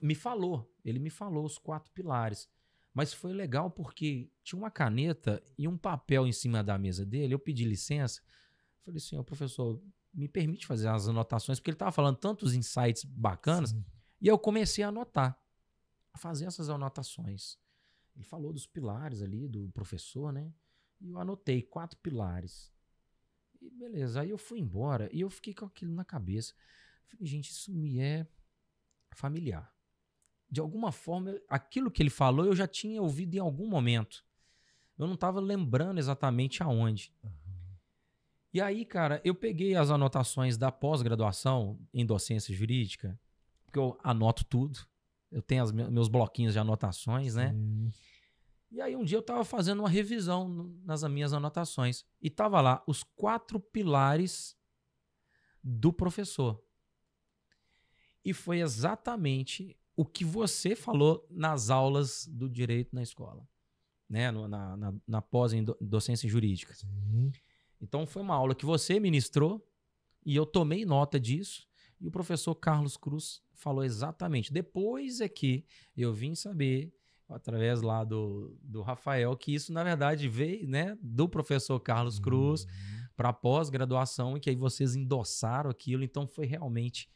me falou, ele me falou os quatro pilares. Mas foi legal porque tinha uma caneta e um papel em cima da mesa dele. Eu pedi licença. Falei, senhor professor, me permite fazer as anotações, porque ele estava falando tantos insights bacanas, Sim. e eu comecei a anotar, a fazer essas anotações. Ele falou dos pilares ali, do professor, né? E eu anotei quatro pilares. E beleza, aí eu fui embora e eu fiquei com aquilo na cabeça. Falei, gente, isso me é familiar. De alguma forma, aquilo que ele falou eu já tinha ouvido em algum momento. Eu não estava lembrando exatamente aonde. Uhum. E aí, cara, eu peguei as anotações da pós-graduação em docência jurídica, porque eu anoto tudo. Eu tenho as, meus bloquinhos de anotações, né? Sim. E aí um dia eu estava fazendo uma revisão nas minhas anotações e tava lá os quatro pilares do professor. E foi exatamente o que você falou nas aulas do direito na escola, né? na, na, na pós em docência jurídica. Sim. Então foi uma aula que você ministrou e eu tomei nota disso e o professor Carlos Cruz falou exatamente. Depois é que eu vim saber através lá do, do Rafael que isso na verdade veio, né, do professor Carlos Cruz uhum. para pós-graduação e que aí vocês endossaram aquilo, então foi realmente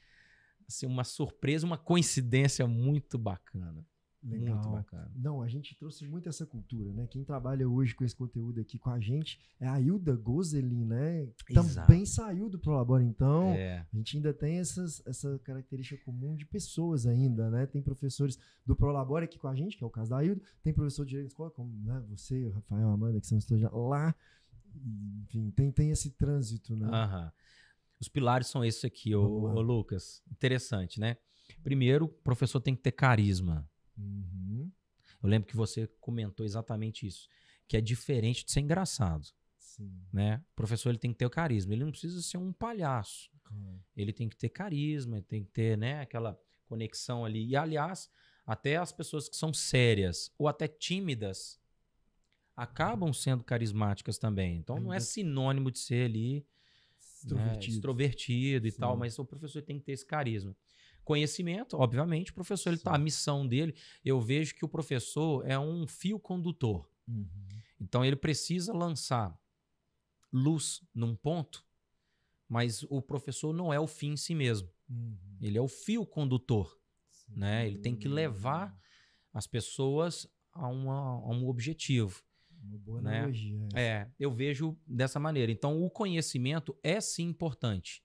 assim, uma surpresa, uma coincidência muito bacana. Legal. Muito bacana. Não, a gente trouxe muito essa cultura, né? Quem trabalha hoje com esse conteúdo aqui com a gente é a Hilda Gozelin, né? Exato. Também saiu do Prolabora, então. É. A gente ainda tem essas, essa característica comum de pessoas ainda, né? Tem professores do Prolabora aqui com a gente, que é o caso da Hilda, tem professor de direito de escola, como né? você, Rafael, Amanda, que são estudantes lá. Enfim, tem, tem esse trânsito, né? Aham. Os pilares são esses aqui, ô, ô Lucas. Interessante, né? Primeiro, o professor tem que ter carisma. Uhum. Eu lembro que você comentou exatamente isso, que é diferente de ser engraçado. Sim. Né? O professor ele tem que ter o carisma, ele não precisa ser um palhaço. Uhum. Ele tem que ter carisma, ele tem que ter né, aquela conexão ali. E aliás, até as pessoas que são sérias ou até tímidas acabam sendo carismáticas também. Então Ainda... não é sinônimo de ser ali né, extrovertido, né, extrovertido e tal, mas o professor tem que ter esse carisma. Conhecimento, obviamente, o professor, ele Sim. tá, a missão dele, eu vejo que o professor é um fio condutor. Uhum. Então ele precisa lançar luz num ponto, mas o professor não é o fim em si mesmo. Uhum. Ele é o fio condutor, Sim. né? Ele tem que levar as pessoas a, uma, a um objetivo. Uma boa né? É. é, eu vejo dessa maneira. Então, o conhecimento é sim importante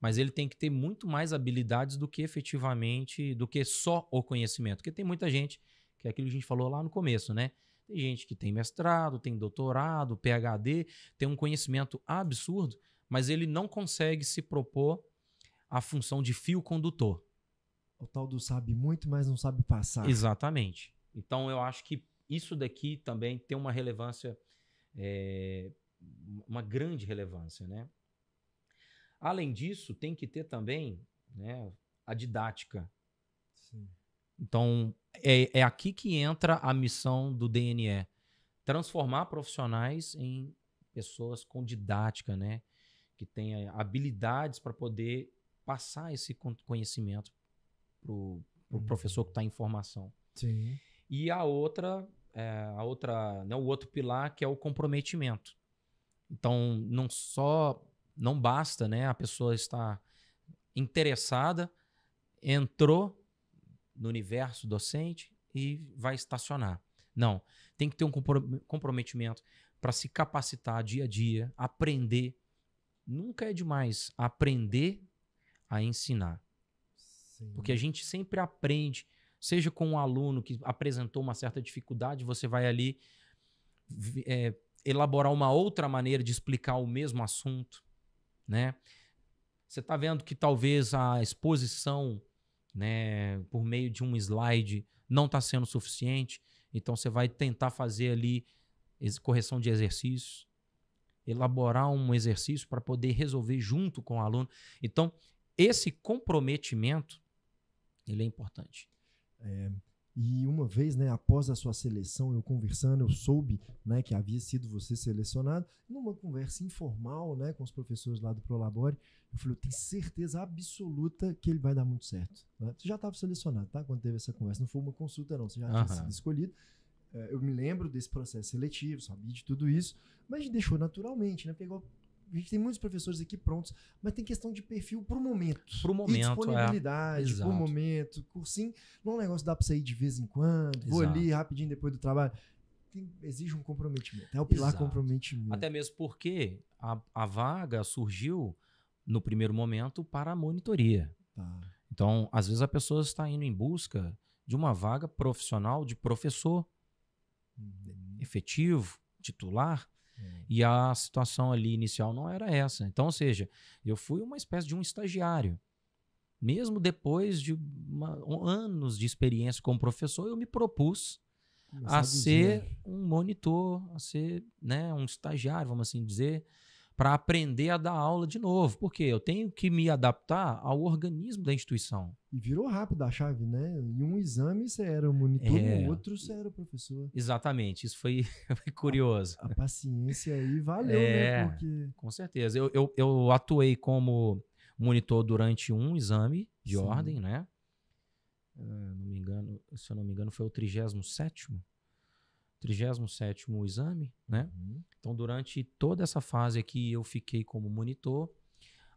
mas ele tem que ter muito mais habilidades do que efetivamente, do que só o conhecimento. Porque tem muita gente, que é aquilo que a gente falou lá no começo, né? Tem gente que tem mestrado, tem doutorado, PhD, tem um conhecimento absurdo, mas ele não consegue se propor à função de fio condutor. O tal do sabe muito, mas não sabe passar. Exatamente. Então eu acho que isso daqui também tem uma relevância, é, uma grande relevância, né? Além disso, tem que ter também né, a didática. Sim. Então, é, é aqui que entra a missão do DNE. Transformar profissionais em pessoas com didática, né? Que tenha habilidades para poder passar esse conhecimento para o pro uhum. professor que está em formação. Sim. E a outra, é, a outra né, o outro pilar que é o comprometimento. Então, não só não basta, né? A pessoa estar interessada, entrou no universo docente e vai estacionar. Não, tem que ter um comprometimento para se capacitar dia a dia, aprender. Nunca é demais aprender a ensinar. Sim. Porque a gente sempre aprende, seja com um aluno que apresentou uma certa dificuldade, você vai ali é, elaborar uma outra maneira de explicar o mesmo assunto né? Você está vendo que talvez a exposição, né, por meio de um slide não está sendo suficiente, então você vai tentar fazer ali correção de exercícios, elaborar um exercício para poder resolver junto com o aluno. Então, esse comprometimento, ele é importante. É, e uma vez, né, após a sua seleção, eu conversando, eu soube, né, que havia sido você selecionado. Numa conversa informal, né, com os professores lá do Prolabore, eu falei, eu tenho certeza absoluta que ele vai dar muito certo. Né? Você já estava selecionado, tá? Quando teve essa conversa, não foi uma consulta não, você já uhum. tinha sido escolhido. É, eu me lembro desse processo seletivo, sabia de tudo isso, mas deixou naturalmente, né? Pegou a gente tem muitos professores aqui prontos, mas tem questão de perfil para o momento. Para o momento. E é. disponibilidade, é. para o momento. Cursinho, não é um negócio que dá para sair de vez em quando, Exato. vou ali rapidinho depois do trabalho. Tem, exige um comprometimento. É o pilar Exato. comprometimento. Até mesmo porque a, a vaga surgiu no primeiro momento para a monitoria. Tá. Então, às vezes a pessoa está indo em busca de uma vaga profissional de professor uhum. efetivo, titular, Hum. E a situação ali inicial não era essa. Então, ou seja, eu fui uma espécie de um estagiário. Mesmo depois de uma, um, anos de experiência como professor, eu me propus a ser um monitor, a ser né, um estagiário, vamos assim dizer, para aprender a dar aula de novo. Porque eu tenho que me adaptar ao organismo da instituição. E virou rápido a chave, né? Em um, exame você era o monitor, é, no outro você era o professor. Exatamente, isso foi, [laughs] foi curioso. A, a, paciência aí valeu, né, é, né? Porque... Com certeza. Eu, eu, eu, atuei como monitor durante um exame de Sim. ordem, né? Ah, não me engano, se eu não me engano, foi o 37 37 exame, né? Uhum. Então, durante toda essa fase aqui, eu fiquei como monitor,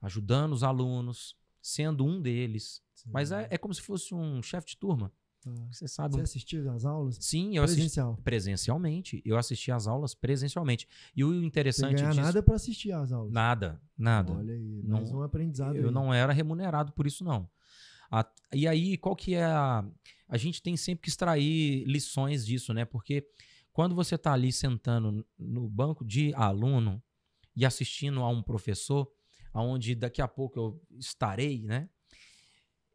ajudando os alunos, sendo um deles. Sim. Mas é, é, como se fosse um chefe de turma você sabe. Você assistiu as aulas? Sim, eu Presencial. assisti presencialmente. Eu assisti as aulas presencialmente. E o interessante disso, nada para assistir as aulas. Nada, nada. Olha aí, não, um aprendizado. Eu aí. não era remunerado por isso não. A, e aí, qual que é a a gente tem sempre que extrair lições disso, né? Porque quando você está ali sentando no banco de aluno e assistindo a um professor, aonde daqui a pouco eu estarei, né?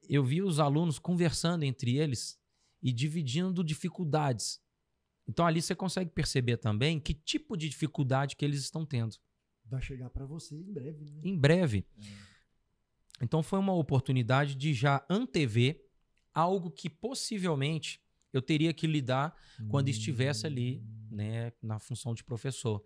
eu vi os alunos conversando entre eles e dividindo dificuldades. Então ali você consegue perceber também que tipo de dificuldade que eles estão tendo. Vai chegar para você em breve. Né? Em breve. É. Então foi uma oportunidade de já antever algo que possivelmente eu teria que lidar hum. quando estivesse ali, hum. né, na função de professor.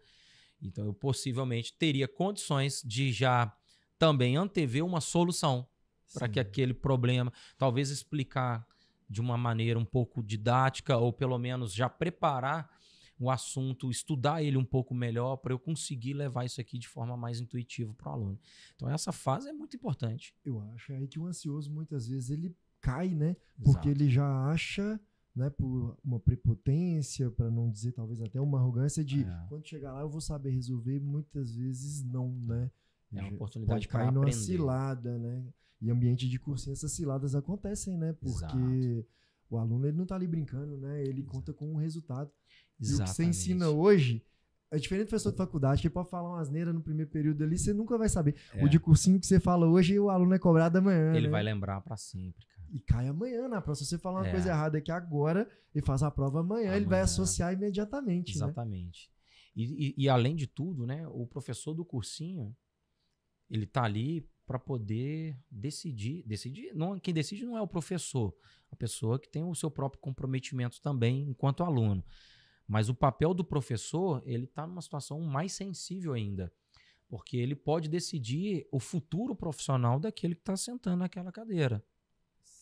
Então eu possivelmente teria condições de já também antever uma solução para que aquele problema, talvez explicar de uma maneira um pouco didática ou pelo menos já preparar o assunto, estudar ele um pouco melhor para eu conseguir levar isso aqui de forma mais intuitiva para o aluno. Então essa fase é muito importante. Eu acho é aí que o ansioso muitas vezes ele cai, né? Porque Exato. ele já acha, né, por uma prepotência, para não dizer talvez até uma arrogância de é. quando chegar lá eu vou saber resolver, muitas vezes não, né? É uma oportunidade para aprender. numa cilada, né? E ambiente de cursinho, essas ciladas acontecem, né? Porque Exato. o aluno ele não está ali brincando, né? Ele Exato. conta com um resultado. Exatamente. E o que você ensina hoje é diferente do professor de faculdade, que pode falar umas neiras no primeiro período ali, você nunca vai saber. É. O de cursinho que você fala hoje, o aluno é cobrado amanhã. Ele né? vai lembrar para sempre, cara. E cai amanhã na prova. Se você falar uma é. coisa errada aqui agora e faz a prova amanhã, amanhã, ele vai associar imediatamente. Né? Exatamente. Né? E, e, e, além de tudo, né, o professor do cursinho, ele está ali para poder decidir, decidir, não, quem decide não é o professor, a pessoa que tem o seu próprio comprometimento também enquanto aluno. Mas o papel do professor, ele está numa situação mais sensível ainda, porque ele pode decidir o futuro profissional daquele que está sentando naquela cadeira.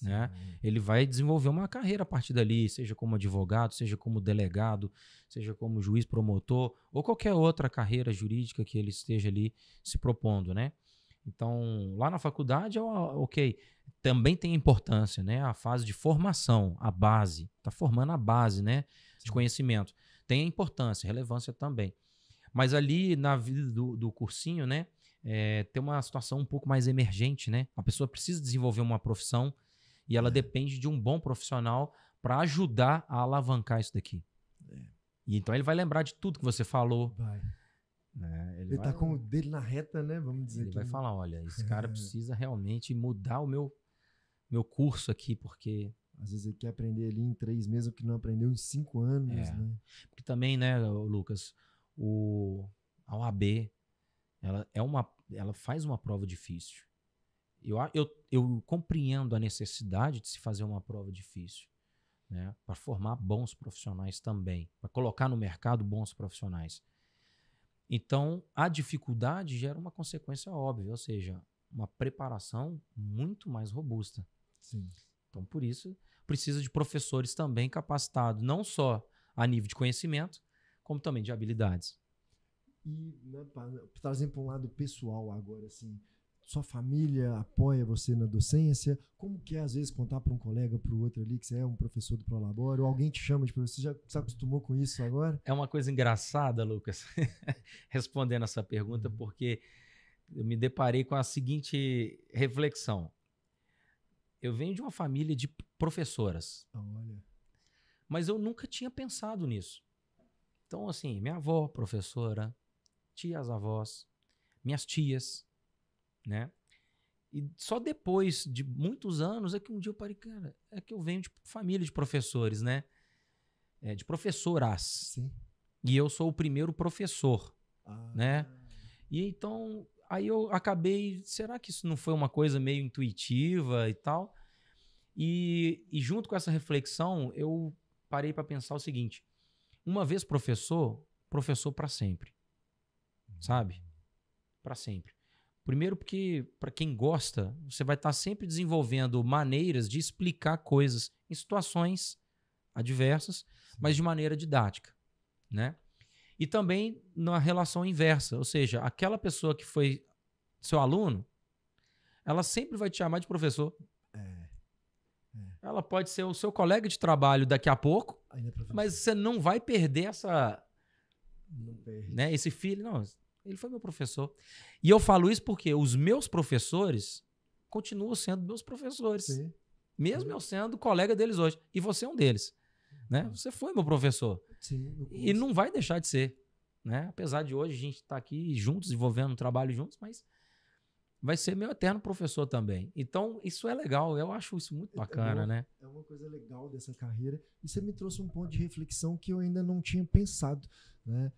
Né? Ele vai desenvolver uma carreira a partir dali, seja como advogado, seja como delegado, seja como juiz promotor ou qualquer outra carreira jurídica que ele esteja ali se propondo, né? Então, lá na faculdade, é ok, também tem importância, né? A fase de formação, a base, tá formando a base, né? De conhecimento. Tem importância, relevância também. Mas ali na vida do, do cursinho, né? É, tem uma situação um pouco mais emergente, né? A pessoa precisa desenvolver uma profissão e ela é. depende de um bom profissional para ajudar a alavancar isso daqui. É. E então ele vai lembrar de tudo que você falou. Vai. Né? Ele, ele vai... tá com o dedo na reta, né? Vamos dizer. Ele que... vai falar: olha, esse cara é. [laughs] precisa realmente mudar o meu, meu curso aqui, porque. Às vezes ele quer aprender ali em três meses o que não aprendeu em cinco anos, é. né? Porque também, né, Lucas, o, a OAB, ela é uma ela faz uma prova difícil. Eu, eu, eu compreendo a necessidade de se fazer uma prova difícil, né? Para formar bons profissionais também, para colocar no mercado bons profissionais. Então, a dificuldade gera uma consequência óbvia, ou seja, uma preparação muito mais robusta. Sim. Então, por isso, precisa de professores também capacitados, não só a nível de conhecimento, como também de habilidades. E, né, trazendo para um lado pessoal agora, assim, sua família apoia você na docência? Como que é, às vezes, contar para um colega, para o outro ali, que você é um professor do Prolabore, ou alguém te chama de professor? Você já se acostumou com isso agora? É uma coisa engraçada, Lucas, [laughs] respondendo essa pergunta, uhum. porque eu me deparei com a seguinte reflexão. Eu venho de uma família de professoras. Ah, olha. Mas eu nunca tinha pensado nisso. Então, assim, minha avó, professora, tias-avós, minhas tias, né? E só depois de muitos anos é que um dia eu parei, cara, é que eu venho de família de professores, né? É, de professoras. Sim. E eu sou o primeiro professor, ah. né? E então, aí eu acabei, será que isso não foi uma coisa meio intuitiva e tal? E, e junto com essa reflexão, eu parei para pensar o seguinte: uma vez professor, professor para sempre. Hum. Sabe? Para sempre. Primeiro, porque para quem gosta, você vai estar tá sempre desenvolvendo maneiras de explicar coisas em situações adversas, mas de maneira didática, né? E também na relação inversa, ou seja, aquela pessoa que foi seu aluno, ela sempre vai te chamar de professor. É. É. Ela pode ser o seu colega de trabalho daqui a pouco, é mas você não vai perder essa, né, esse filho. Não, ele foi meu professor. E eu falo isso porque os meus professores continuam sendo meus professores. Sim. Mesmo Sim. eu sendo colega deles hoje. E você é um deles. Né? Você foi meu professor. Sim, e não vai deixar de ser. Né? Apesar de hoje a gente estar tá aqui juntos, desenvolvendo um trabalho juntos, mas vai ser meu eterno professor também. Então, isso é legal, eu acho isso muito é, é bacana, é uma, né? É uma coisa legal dessa carreira. E você me trouxe um ponto de reflexão que eu ainda não tinha pensado, né?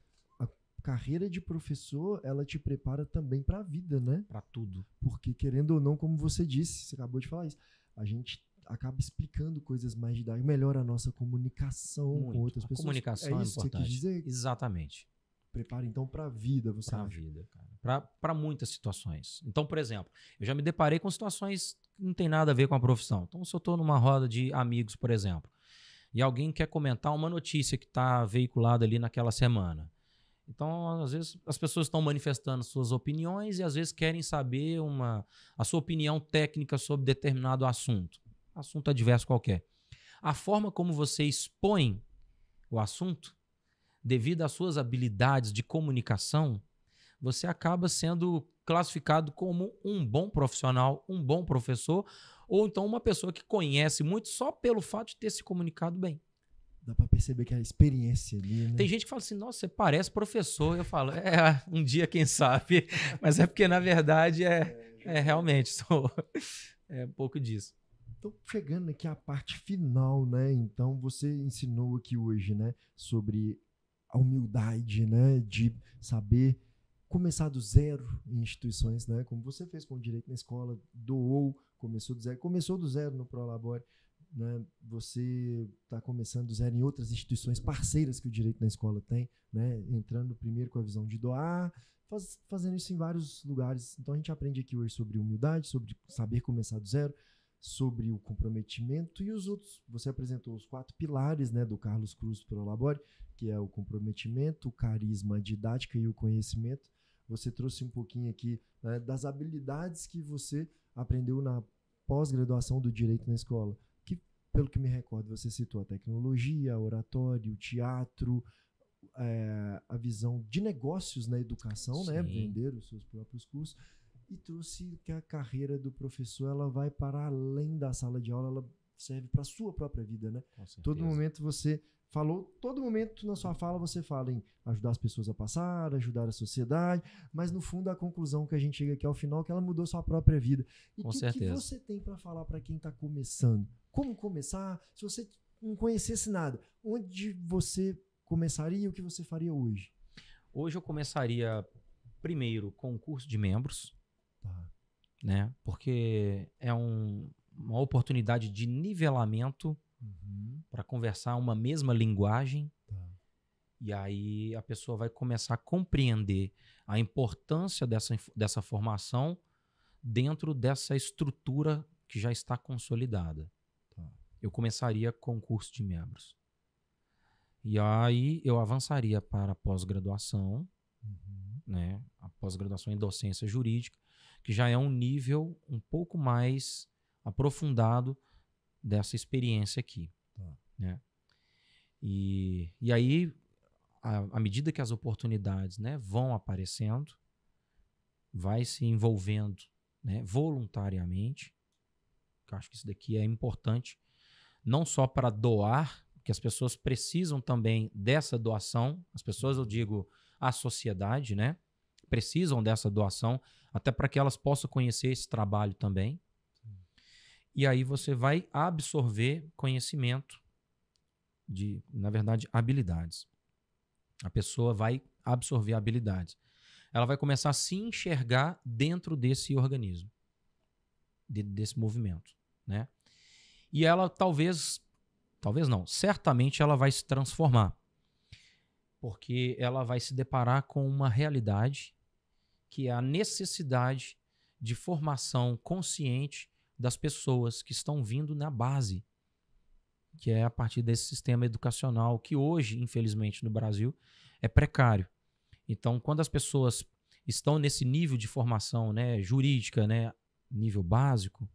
carreira de professor, ela te prepara também para a vida, né? Para tudo. Porque, querendo ou não, como você disse, você acabou de falar isso, a gente acaba explicando coisas mais didáticas, melhora a nossa comunicação Muito. com outras a pessoas. Comunicação é, é isso importante. Que você quis dizer? Exatamente. Prepara então para a vida, você Para a vida, cara. Para muitas situações. Então, por exemplo, eu já me deparei com situações que não tem nada a ver com a profissão. Então, se eu estou numa roda de amigos, por exemplo, e alguém quer comentar uma notícia que está veiculada ali naquela semana. Então, às vezes, as pessoas estão manifestando suas opiniões e às vezes querem saber uma, a sua opinião técnica sobre determinado assunto. Assunto adverso qualquer. A forma como você expõe o assunto, devido às suas habilidades de comunicação, você acaba sendo classificado como um bom profissional, um bom professor, ou então uma pessoa que conhece muito só pelo fato de ter se comunicado bem dá para perceber que é a experiência ali. Né? Tem gente que fala assim, nossa, você parece professor. Eu falo, é, [laughs] um dia quem sabe. [laughs] Mas é porque, na verdade, é, é realmente, [laughs] sou, é um pouco disso. Então, chegando aqui à parte final, né? Então, você ensinou aqui hoje, né, sobre a humildade, né, de saber começar do zero em instituições, né? Como você fez com o direito na escola, doou, começou do zero, começou do zero no Prolabore, né? Você está começando do zero em outras instituições parceiras que o direito na escola tem, né? Entrando primeiro com a visão de doar, faz, fazendo isso em vários lugares. Então a gente aprende aqui hoje sobre humildade, sobre saber começar do zero, sobre o comprometimento e os outros. Você apresentou os quatro pilares, né? Do Carlos Cruz Prolabore, que é o comprometimento, o carisma, a didática e o conhecimento. Você trouxe um pouquinho aqui né, das habilidades que você aprendeu na pós-graduação do direito na escola pelo que me recordo, você citou a tecnologia, a oratória, o teatro, é, a visão de negócios na educação, né? Sim. né? Vender os seus próprios cursos. E trouxe que a carreira do professor ela vai para além da sala de aula, ela serve para a sua própria vida, né? Todo momento você falou, todo momento na sua fala você fala em ajudar as pessoas a passar, ajudar a sociedade, mas no fundo a conclusão que a gente chega aqui ao final é que ela mudou sua própria vida. E o que, que, você tem para falar para quem está começando? como começar, se você não conhecesse nada, onde você começaria e o que você faria hoje? Hoje eu começaria primeiro com o um curso de membros, tá. né? Porque é um, uma oportunidade de nivelamento uhum. para conversar uma mesma linguagem. Tá. E aí a pessoa vai começar a compreender a importância dessa, dessa formação dentro dessa estrutura que já está consolidada eu começaria com curso de membros. E aí eu avançaria para a pós-graduação, uhum. né? A pós-graduação em docência jurídica, que já é um nível um pouco mais aprofundado dessa experiência aqui, tá. né? E, e aí, à medida que as oportunidades né, vão aparecendo, vai se envolvendo né, voluntariamente, que eu acho que isso daqui é importante não só para doar, que as pessoas precisam também dessa doação, as pessoas, eu digo, a sociedade, né? Precisam dessa doação, até para que elas possam conhecer esse trabalho também. Sim. E aí você vai absorver conhecimento de, na verdade, habilidades. A pessoa vai absorver habilidades. Ela vai começar a se enxergar dentro desse organismo, de, desse movimento, né? e ela talvez, talvez não, certamente ela vai se transformar. Porque ela vai se deparar com uma realidade que é a necessidade de formação consciente das pessoas que estão vindo na base, que é a partir desse sistema educacional que hoje, infelizmente, no Brasil é precário. Então, quando as pessoas estão nesse nível de formação né, jurídica, né, nível básico,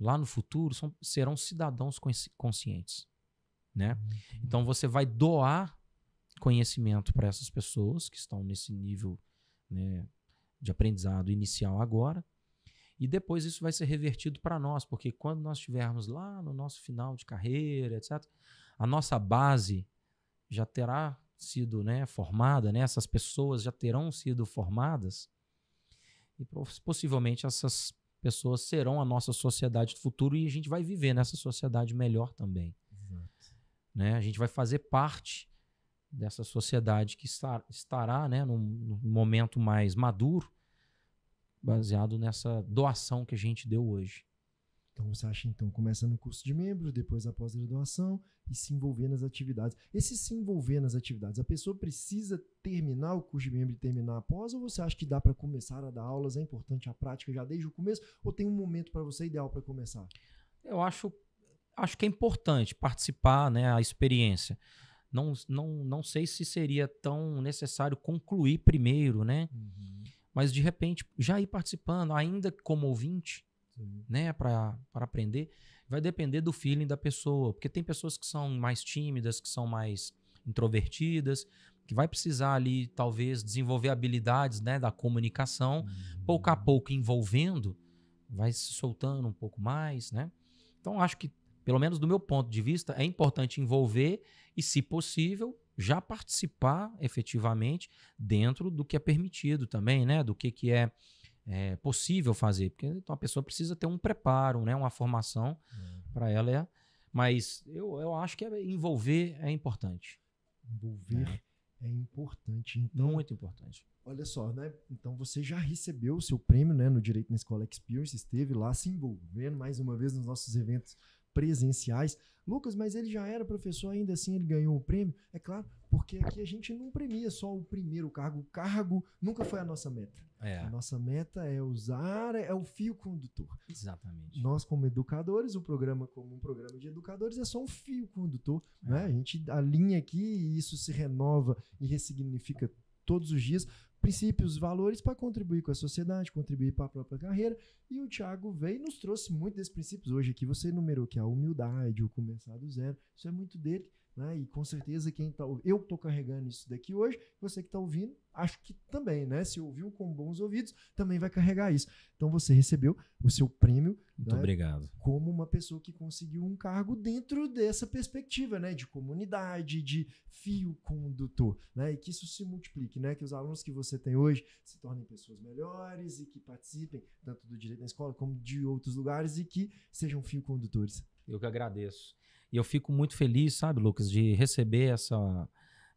lá no futuro são, serão cidadãos conscientes, né? Hum, então você vai doar conhecimento para essas pessoas que estão nesse nível né, de aprendizado inicial agora, e depois isso vai ser revertido para nós, porque quando nós estivermos lá no nosso final de carreira, etc., a nossa base já terá sido né, formada, né? essas pessoas já terão sido formadas, e possivelmente essas pessoas serão a nossa sociedade do futuro e a gente vai viver nessa sociedade melhor também. Exato. Né? A gente vai fazer parte dessa sociedade que estar, estará né, num, num momento mais maduro, baseado nessa doação que a gente deu hoje. Então você acha então começa no curso de membro, depois a pós-graduação e se envolver nas atividades. Esse se envolver nas atividades, a pessoa precisa terminar o curso de membro e terminar a pós, ou você acha que dá para começar a dar aulas, é importante a prática já desde o começo, ou tem um momento para você ideal para começar? Eu acho acho que é importante participar, né, a experiência. Não, não, não sei se seria tão necessário concluir primeiro, né? Uhum. Mas de repente já ir participando, ainda como ouvinte, né, para aprender, vai depender do feeling da pessoa, porque tem pessoas que são mais tímidas, que são mais introvertidas, que vai precisar ali talvez desenvolver habilidades, né, da comunicação, uhum. pouco a pouco envolvendo, vai se soltando um pouco mais, né? Então acho que pelo menos do meu ponto de vista, é importante envolver e, se possível, já participar efetivamente dentro do que é permitido também, né? Do que, que é é, possível fazer, porque então, a pessoa precisa ter um preparo, né, uma formação é. para ela. É, mas eu, eu acho que é envolver é importante. Envolver é, é importante. Então, Muito importante. Olha só, né? Então você já recebeu o seu prêmio né, no Direito na Escola Experience, esteve lá se envolvendo mais uma vez nos nossos eventos presenciais. Lucas, mas ele já era professor, ainda assim ele ganhou o prêmio? É claro, porque aqui a gente não premia só o primeiro cargo, o cargo nunca foi a nossa meta. É. A nossa meta é usar, é o fio condutor. Exatamente. Nós, como educadores, o programa, como um programa de educadores, é só um fio condutor. É. Né? A gente alinha aqui e isso se renova e ressignifica todos os dias princípios, valores para contribuir com a sociedade, contribuir para a própria carreira. E o Thiago veio e nos trouxe muito desses princípios hoje aqui. Você enumerou que é a humildade, o começar do zero, isso é muito dele. Né? E com certeza quem tá, eu estou carregando isso daqui hoje, você que está ouvindo, acho que também, né? Se ouviu com bons ouvidos, também vai carregar isso. Então você recebeu o seu prêmio. Muito né? obrigado. Como uma pessoa que conseguiu um cargo dentro dessa perspectiva, né? De comunidade, de fio condutor, né? E que isso se multiplique, né? Que os alunos que você tem hoje se tornem pessoas melhores e que participem tanto do direito na escola como de outros lugares e que sejam fio condutores. Eu que agradeço. E eu fico muito feliz, sabe, Lucas, de receber essa,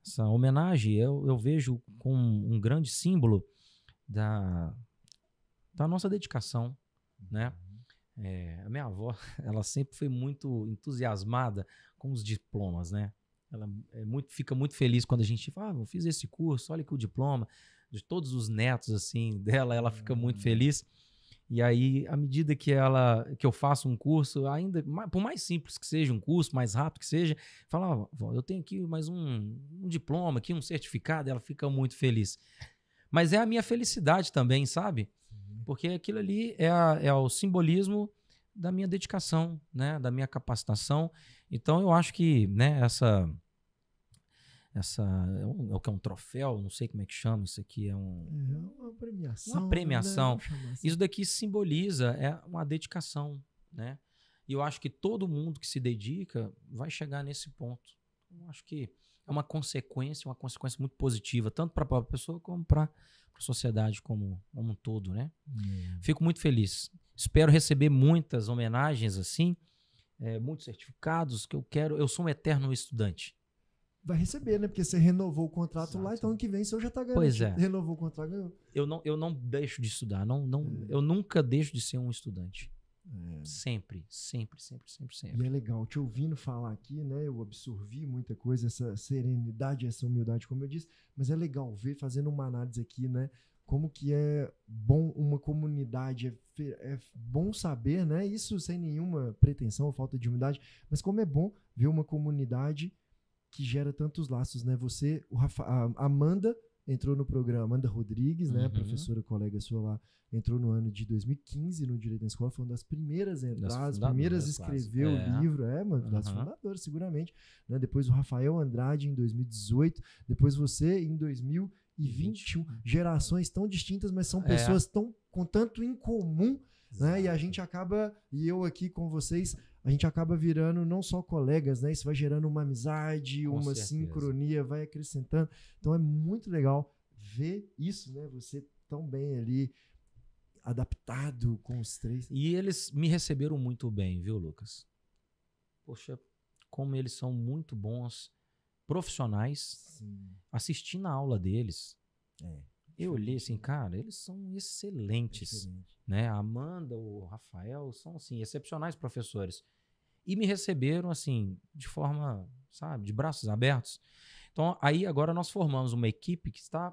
essa homenagem. Eu, eu vejo com um grande símbolo da, da nossa dedicação, né? Uhum. É, a minha avó, [laughs] ela sempre foi muito entusiasmada com os diplomas, né? Ela é muito, fica muito feliz quando a gente fala, ah, eu fiz esse curso, olha que o diploma. De todos os netos, assim, [laughs] dela, ela fica muito ah. feliz. E aí, à medida que ela que eu faço um curso, ainda por mais simples que seja um curso, mais rápido que seja, fala, eu tenho aqui mais um, um diploma, aqui um certificado, ela fica muito feliz. Mas é a minha felicidade também, sabe? Uhum. Porque aquilo ali é, a, é o simbolismo da minha dedicação, né? da minha capacitação. Então eu acho que né, essa essa é, um, é o que é um troféu, não sei como é que chama isso aqui, é um é uma premiação. Uma premiação. Né? Assim. Isso daqui simboliza é uma dedicação, né? E eu acho que todo mundo que se dedica vai chegar nesse ponto. Eu acho que é uma consequência, uma consequência muito positiva, tanto para a própria pessoa como para a sociedade como, como, um todo, né? É. Fico muito feliz. Espero receber muitas homenagens assim, é, muitos certificados que eu quero. Eu sou um eterno estudante vai receber, né? Porque você renovou o contrato Exato. lá, então ano que vem você já está ganhando. Pois é. Renovou o contrato, ganhou. Eu não, eu não deixo de estudar, não, não, é. eu nunca deixo de ser um estudante. É. Sempre, sempre, sempre, sempre, sempre. E é legal, te ouvindo falar aqui, né? Eu absorvi muita coisa, essa serenidade, essa humildade, como eu disse, mas é legal ver, fazendo uma análise aqui, né? Como que é bom uma comunidade, é, é bom saber, né? Isso sem nenhuma pretensão ou falta de humildade, mas como é bom ver uma comunidade que gera tantos laços, né? Você, o Rafa, a Amanda entrou no programa, Amanda Rodrigues, né, uhum. professora, colega sua lá, entrou no ano de 2015 no Direito da Escola, foi uma das primeiras entradas, as primeiras escreveu o é. livro, é, uma das uhum. fundadoras, seguramente, né, depois o Rafael Andrade em 2018, depois você em 2021, gerações tão distintas, mas são é. pessoas é. tão com tanto em comum, Exato. né, e a gente acaba, e eu aqui com vocês, a gente acaba virando não só colegas, né? Isso vai gerando uma amizade, Com uma certeza. sincronia, vai acrescentando. Então é muito legal ver isso, né? Você tão bem ali adaptado com os três. E eles me receberam muito bem, viu, Lucas? Poxa, como eles são muito bons profissionais Sim. assistindo a aula deles. É. Eu olhei assim, cara, eles são excelentes. Excelente. Né? A Amanda, o Rafael são, assim, excepcionais professores. E me receberam, assim, de forma, sabe, de braços abertos. Então, aí agora nós formamos uma equipe que está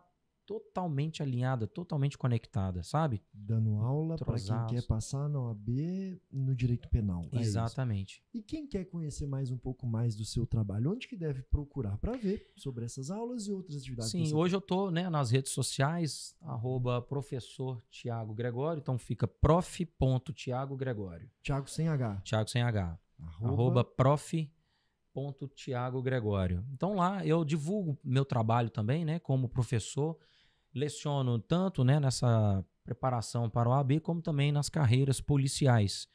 totalmente alinhada, totalmente conectada, sabe? Dando aula para quem quer passar na OAB no direito penal. É Exatamente. e quem quer conhecer mais um pouco mais do seu trabalho, onde que deve procurar para ver sobre essas aulas e outras atividades? Sim, hoje tem? eu tô né, nas redes sociais, arroba professor Tiago Gregório, então fica prof.tiago Gregório. Tiago sem H. Tiago sem H. Arroba, arroba prof ponto Tiago Gregório. Então lá eu divulgo meu trabalho também, né, como professor, leciono tanto né, nessa preparação para o AB, como também nas carreiras policiais.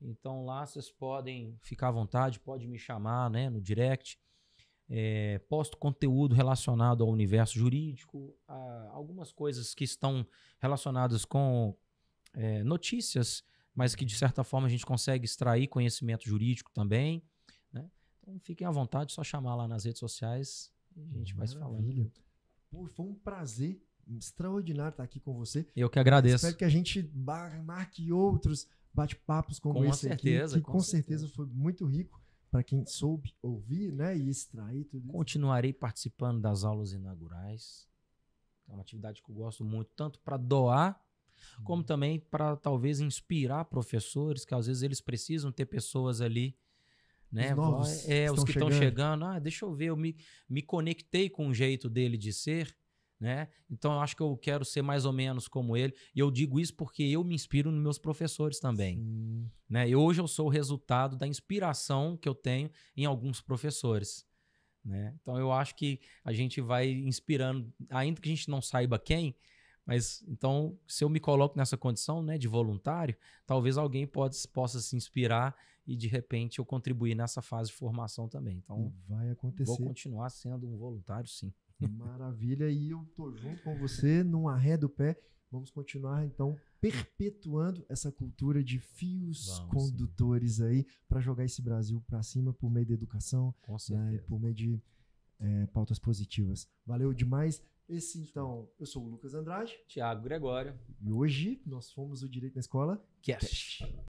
Então lá vocês podem ficar à vontade, pode me chamar né, no direct. É, posto conteúdo relacionado ao universo jurídico, algumas coisas que estão relacionadas com é, notícias, mas que de certa forma a gente consegue extrair conhecimento jurídico também. Né? Então fiquem à vontade, só chamar lá nas redes sociais e a gente Maravilha. vai se falando. Pô, foi um prazer extraordinário estar aqui com você. Eu que agradeço. Espero que a gente marque outros bate-papos como com esse certeza, aqui, que com, com certeza. certeza foi muito rico para quem soube ouvir, né, e extrair tudo. Isso. Continuarei participando das aulas inaugurais. É uma atividade que eu gosto muito, tanto para doar como uhum. também para talvez inspirar professores, que às vezes eles precisam ter pessoas ali né? Os novos é, estão os que estão chegando. Ah, deixa eu ver, eu me, me conectei com o jeito dele de ser. Né? Então eu acho que eu quero ser mais ou menos como ele. E eu digo isso porque eu me inspiro nos meus professores também. Né? E hoje eu sou o resultado da inspiração que eu tenho em alguns professores. Né? Então eu acho que a gente vai inspirando, ainda que a gente não saiba quem, mas então se eu me coloco nessa condição né, de voluntário, talvez alguém pode, possa se inspirar e de repente eu contribuir nessa fase de formação também. Então, vai acontecer. Vou continuar sendo um voluntário, sim. [laughs] Maravilha, e eu tô junto com você num arré do pé. Vamos continuar então perpetuando essa cultura de fios Vamos, condutores sim. aí para jogar esse Brasil para cima por meio da educação, né, por meio de é, pautas positivas. Valeu demais. Esse então, eu sou o Lucas Andrade, Tiago Gregório. E hoje nós fomos o Direito na Escola Cast.